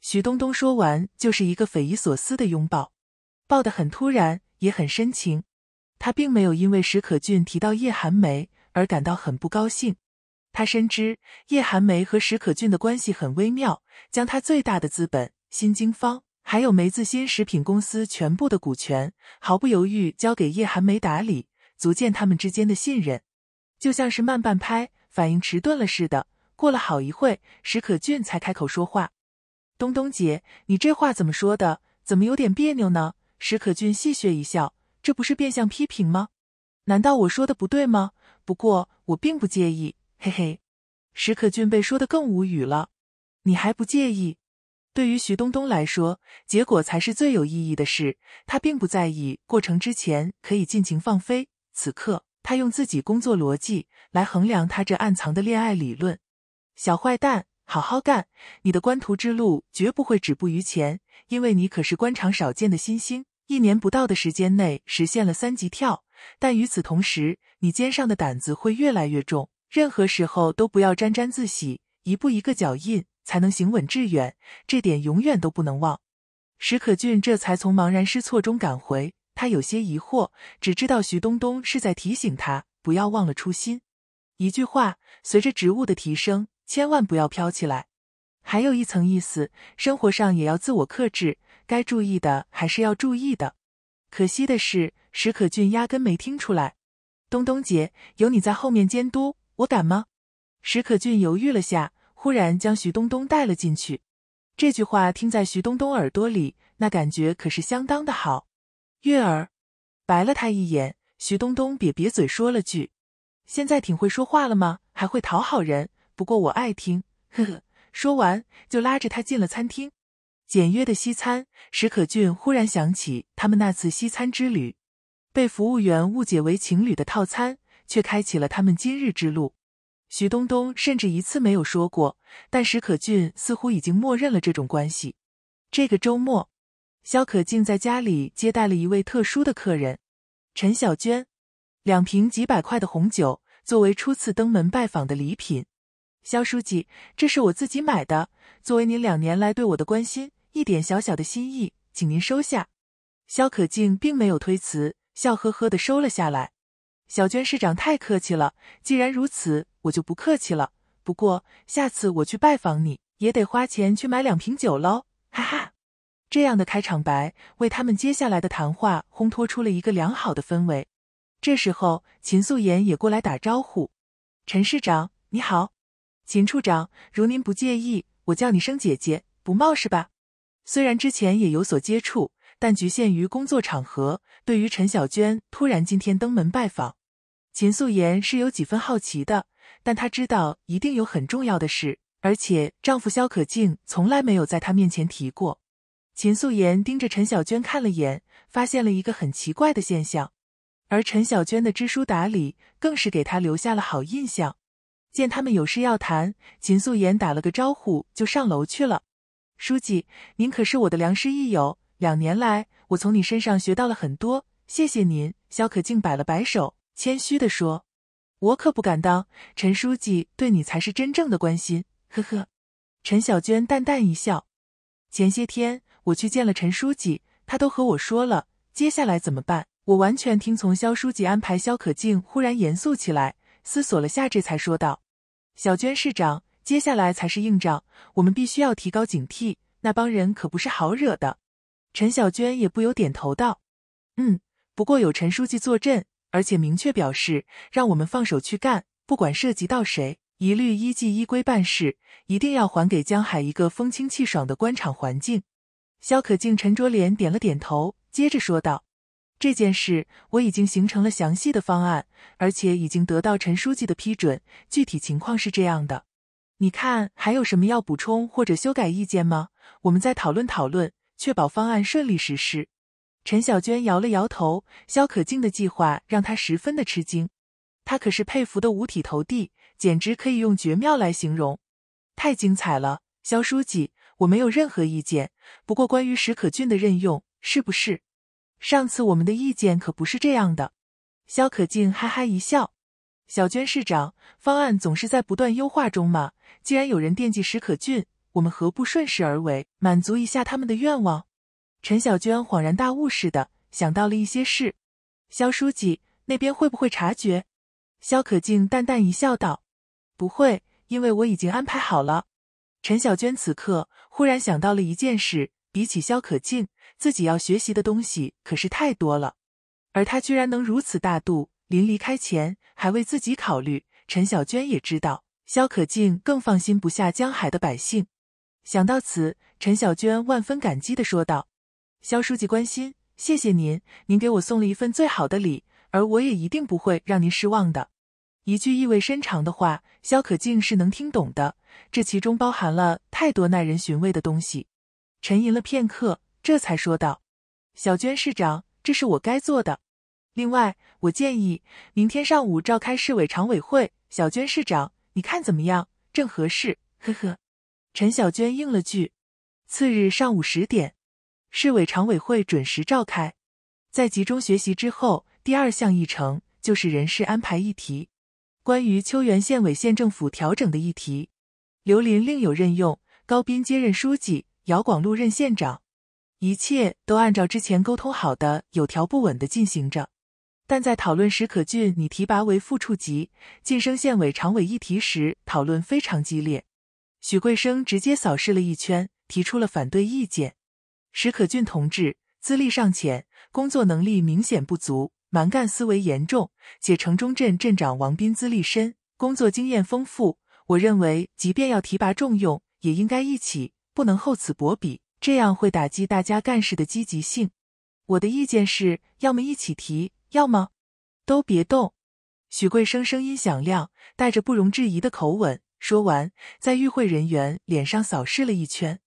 徐东东说完，就是一个匪夷所思的拥抱，抱得很突然，也很深情。他并没有因为史可俊提到叶寒梅而感到很不高兴。他深知叶寒梅和史可俊的关系很微妙，将他最大的资本新京方，还有梅子新食品公司全部的股权，毫不犹豫交给叶寒梅打理，足见他们之间的信任。就像是慢半拍，反应迟钝了似的。过了好一会，史可俊才开口说话：“东东姐，你这话怎么说的？怎么有点别扭呢？”史可俊戏谑一笑：“这不是变相批评吗？难道我说的不对吗？不过我并不介意。”嘿嘿，史可俊被说的更无语了。你还不介意？对于徐东东来说，结果才是最有意义的事。他并不在意过程，之前可以尽情放飞。此刻，他用自己工作逻辑来衡量他这暗藏的恋爱理论。小坏蛋，好好干，你的官途之路绝不会止步于前，因为你可是官场少见的新星。一年不到的时间内实现了三级跳，但与此同时，你肩上的担子会越来越重。任何时候都不要沾沾自喜，一步一个脚印，才能行稳致远。这点永远都不能忘。史可俊这才从茫然失措中赶回，他有些疑惑，只知道徐冬冬是在提醒他不要忘了初心。一句话，随着职务的提升，千万不要飘起来。还有一层意思，生活上也要自我克制，该注意的还是要注意的。可惜的是，史可俊压根没听出来。冬冬姐，有你在后面监督。我敢吗？史可俊犹豫了下，忽然将徐东东带了进去。这句话听在徐东东耳朵里，那感觉可是相当的好。月儿白了他一眼，徐东东瘪瘪嘴说了句：“现在挺会说话了吗？还会讨好人。不过我爱听。”呵呵，说完就拉着他进了餐厅。简约的西餐，史可俊忽然想起他们那次西餐之旅，被服务员误解为情侣的套餐。却开启了他们今日之路。徐冬冬甚至一次没有说过，但史可俊似乎已经默认了这种关系。这个周末，肖可静在家里接待了一位特殊的客人，陈小娟。两瓶几百块的红酒作为初次登门拜访的礼品。肖书记，这是我自己买的，作为您两年来对我的关心，一点小小的心意，请您收下。肖可静并没有推辞，笑呵呵的收了下来。小娟市长太客气了，既然如此，我就不客气了。不过下次我去拜访你，也得花钱去买两瓶酒喽，哈哈。这样的开场白为他们接下来的谈话烘托出了一个良好的氛围。这时候，秦素颜也过来打招呼：“陈市长，你好。”“秦处长，如您不介意，我叫你声姐姐，不冒是吧？”虽然之前也有所接触，但局限于工作场合，对于陈小娟突然今天登门拜访。秦素颜是有几分好奇的，但她知道一定有很重要的事，而且丈夫肖可敬从来没有在她面前提过。秦素颜盯着陈小娟看了眼，发现了一个很奇怪的现象，而陈小娟的知书达理更是给她留下了好印象。见他们有事要谈，秦素颜打了个招呼就上楼去了。书记，您可是我的良师益友，两年来我从你身上学到了很多，谢谢您。肖可敬摆了摆手。谦虚的说：“我可不敢当，陈书记对你才是真正的关心。”呵呵，陈小娟淡淡一笑。前些天我去见了陈书记，他都和我说了接下来怎么办。我完全听从肖书记安排。肖可敬忽然严肃起来，思索了下，这才说道：“小娟市长，接下来才是硬仗，我们必须要提高警惕。那帮人可不是好惹的。”陈小娟也不由点头道：“嗯，不过有陈书记坐镇。”而且明确表示，让我们放手去干，不管涉及到谁，一律依纪依规办事，一定要还给江海一个风清气爽的官场环境。肖可敬沉着脸点了点头，接着说道：“这件事我已经形成了详细的方案，而且已经得到陈书记的批准。具体情况是这样的，你看还有什么要补充或者修改意见吗？我们再讨论讨论，确保方案顺利实施。”陈小娟摇了摇头，肖可敬的计划让她十分的吃惊。她可是佩服的五体投地，简直可以用绝妙来形容，太精彩了，肖书记，我没有任何意见。不过关于史可俊的任用，是不是上次我们的意见可不是这样的？肖可敬哈哈一笑：“小娟市长，方案总是在不断优化中嘛。既然有人惦记史可俊，我们何不顺势而为，满足一下他们的愿望？”陈小娟恍然大悟似的想到了一些事，肖书记那边会不会察觉？肖可敬淡淡一笑，道：“不会，因为我已经安排好了。”陈小娟此刻忽然想到了一件事，比起肖可敬自己要学习的东西可是太多了，而他居然能如此大度，临离开前还为自己考虑。陈小娟也知道肖可敬更放心不下江海的百姓，想到此，陈小娟万分感激的说道。肖书记关心，谢谢您，您给我送了一份最好的礼，而我也一定不会让您失望的。一句意味深长的话，肖可敬是能听懂的，这其中包含了太多耐人寻味的东西。沉吟了片刻，这才说道：“小娟市长，这是我该做的。另外，我建议明天上午召开市委常委会，小娟市长，你看怎么样？正合适。呵呵。”陈小娟应了句：“次日上午十点。”市委常委会准时召开，在集中学习之后，第二项议程就是人事安排议题，关于秋原县委县政府调整的议题，刘林另有任用，高斌接任书记，姚广禄任县长，一切都按照之前沟通好的，有条不紊的进行着。但在讨论史可俊拟提拔为副处级、晋升县委常委议题时，讨论非常激烈，许贵生直接扫视了一圈，提出了反对意见。史可俊同志资历尚浅，工作能力明显不足，蛮干思维严重。且城中镇镇长王斌资历深，工作经验丰富。我认为，即便要提拔重用，也应该一起，不能厚此薄彼，这样会打击大家干事的积极性。我的意见是，要么一起提，要么都别动。许桂生声音响亮，带着不容置疑的口吻，说完，在与会人员脸上扫视了一圈。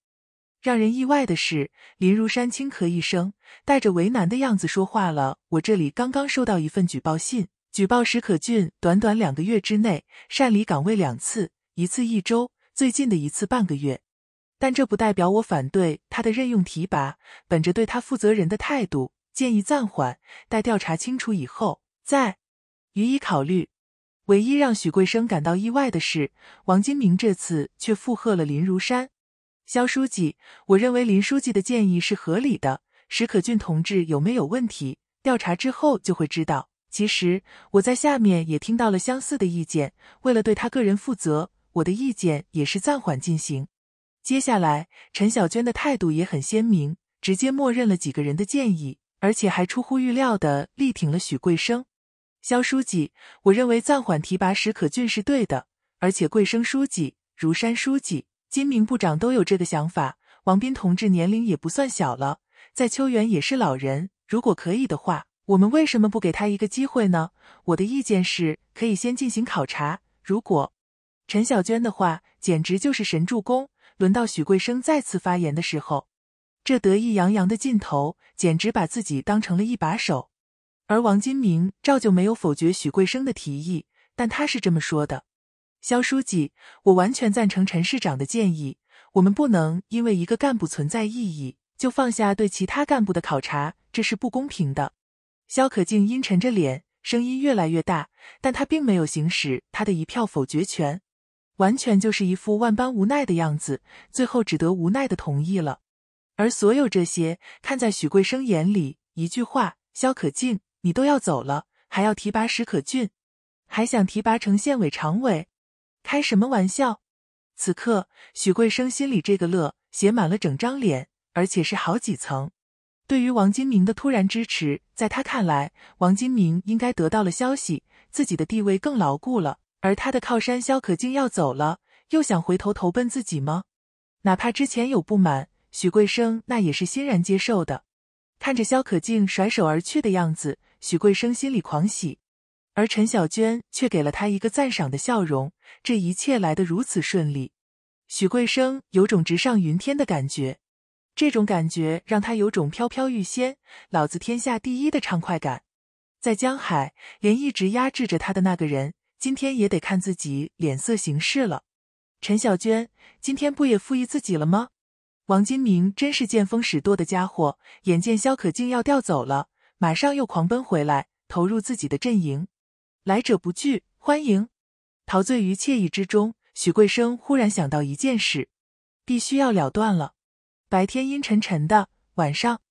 让人意外的是，林如山轻咳一声，带着为难的样子说话了：“我这里刚刚收到一份举报信，举报史可俊，短短两个月之内擅离岗位两次，一次一周，最近的一次半个月。但这不代表我反对他的任用提拔，本着对他负责人的态度，建议暂缓，待调查清楚以后再予以考虑。”唯一让许贵生感到意外的是，王金明这次却附和了林如山。肖书记，我认为林书记的建议是合理的。史可俊同志有没有问题，调查之后就会知道。其实我在下面也听到了相似的意见，为了对他个人负责，我的意见也是暂缓进行。接下来，陈小娟的态度也很鲜明，直接默认了几个人的建议，而且还出乎预料的力挺了许贵生。肖书记，我认为暂缓提拔史可俊是对的，而且贵生书记、如山书记。金明部长都有这个想法，王斌同志年龄也不算小了，在秋园也是老人，如果可以的话，我们为什么不给他一个机会呢？我的意见是，可以先进行考察。如果陈小娟的话，简直就是神助攻。轮到许桂生再次发言的时候，这得意洋洋的劲头，简直把自己当成了一把手。而王金明照旧没有否决许桂生的提议，但他是这么说的。肖书记，我完全赞成陈市长的建议。我们不能因为一个干部存在异议，就放下对其他干部的考察，这是不公平的。肖可敬阴沉着脸，声音越来越大，但他并没有行使他的一票否决权，完全就是一副万般无奈的样子。最后只得无奈的同意了。而所有这些，看在许贵生眼里，一句话：肖可敬，你都要走了，还要提拔史可俊，还想提拔成县委常委。开什么玩笑！此刻许桂生心里这个乐写满了整张脸，而且是好几层。对于王金明的突然支持，在他看来，王金明应该得到了消息，自己的地位更牢固了。而他的靠山肖可敬要走了，又想回头投奔自己吗？哪怕之前有不满，许桂生那也是欣然接受的。看着肖可敬甩手而去的样子，许桂生心里狂喜。而陈小娟却给了他一个赞赏的笑容。这一切来得如此顺利，许桂生有种直上云天的感觉。这种感觉让他有种飘飘欲仙、老子天下第一的畅快感。在江海，连一直压制着他的那个人，今天也得看自己脸色行事了。陈小娟今天不也附议自己了吗？王金明真是见风使舵的家伙。眼见肖可静要调走了，马上又狂奔回来，投入自己的阵营。来者不拒，欢迎。陶醉于惬意之中，许桂生忽然想到一件事，必须要了断了。白天阴沉沉的，晚上，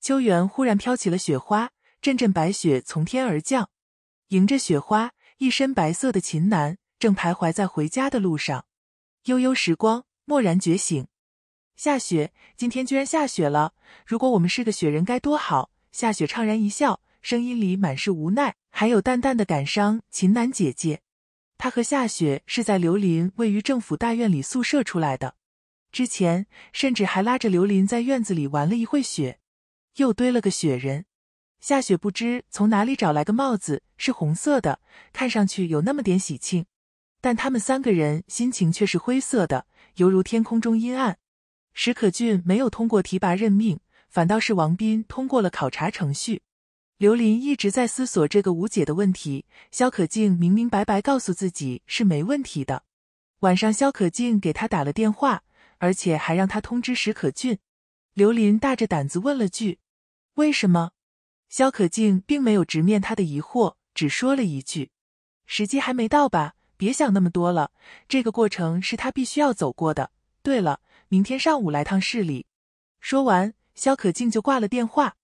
秋园忽然飘起了雪花，阵阵白雪从天而降。迎着雪花，一身白色的秦楠正徘徊在回家的路上。悠悠时光，蓦然觉醒。下雪，今天居然下雪了。如果我们是个雪人，该多好。下雪，怅然一笑。声音里满是无奈，还有淡淡的感伤。秦楠姐姐，她和夏雪是在刘林位于政府大院里宿舍出来的，之前甚至还拉着刘林在院子里玩了一会雪，又堆了个雪人。夏雪不知从哪里找来个帽子，是红色的，看上去有那么点喜庆，但他们三个人心情却是灰色的，犹如天空中阴暗。史可俊没有通过提拔任命，反倒是王斌通过了考察程序。刘林一直在思索这个无解的问题。肖可静明明白白告诉自己是没问题的。晚上，肖可静给他打了电话，而且还让他通知史可俊。刘林大着胆子问了句：“为什么？”肖可静并没有直面他的疑惑，只说了一句：“时机还没到吧？别想那么多了，这个过程是他必须要走过的。对了，明天上午来趟市里。”说完，肖可静就挂了电话。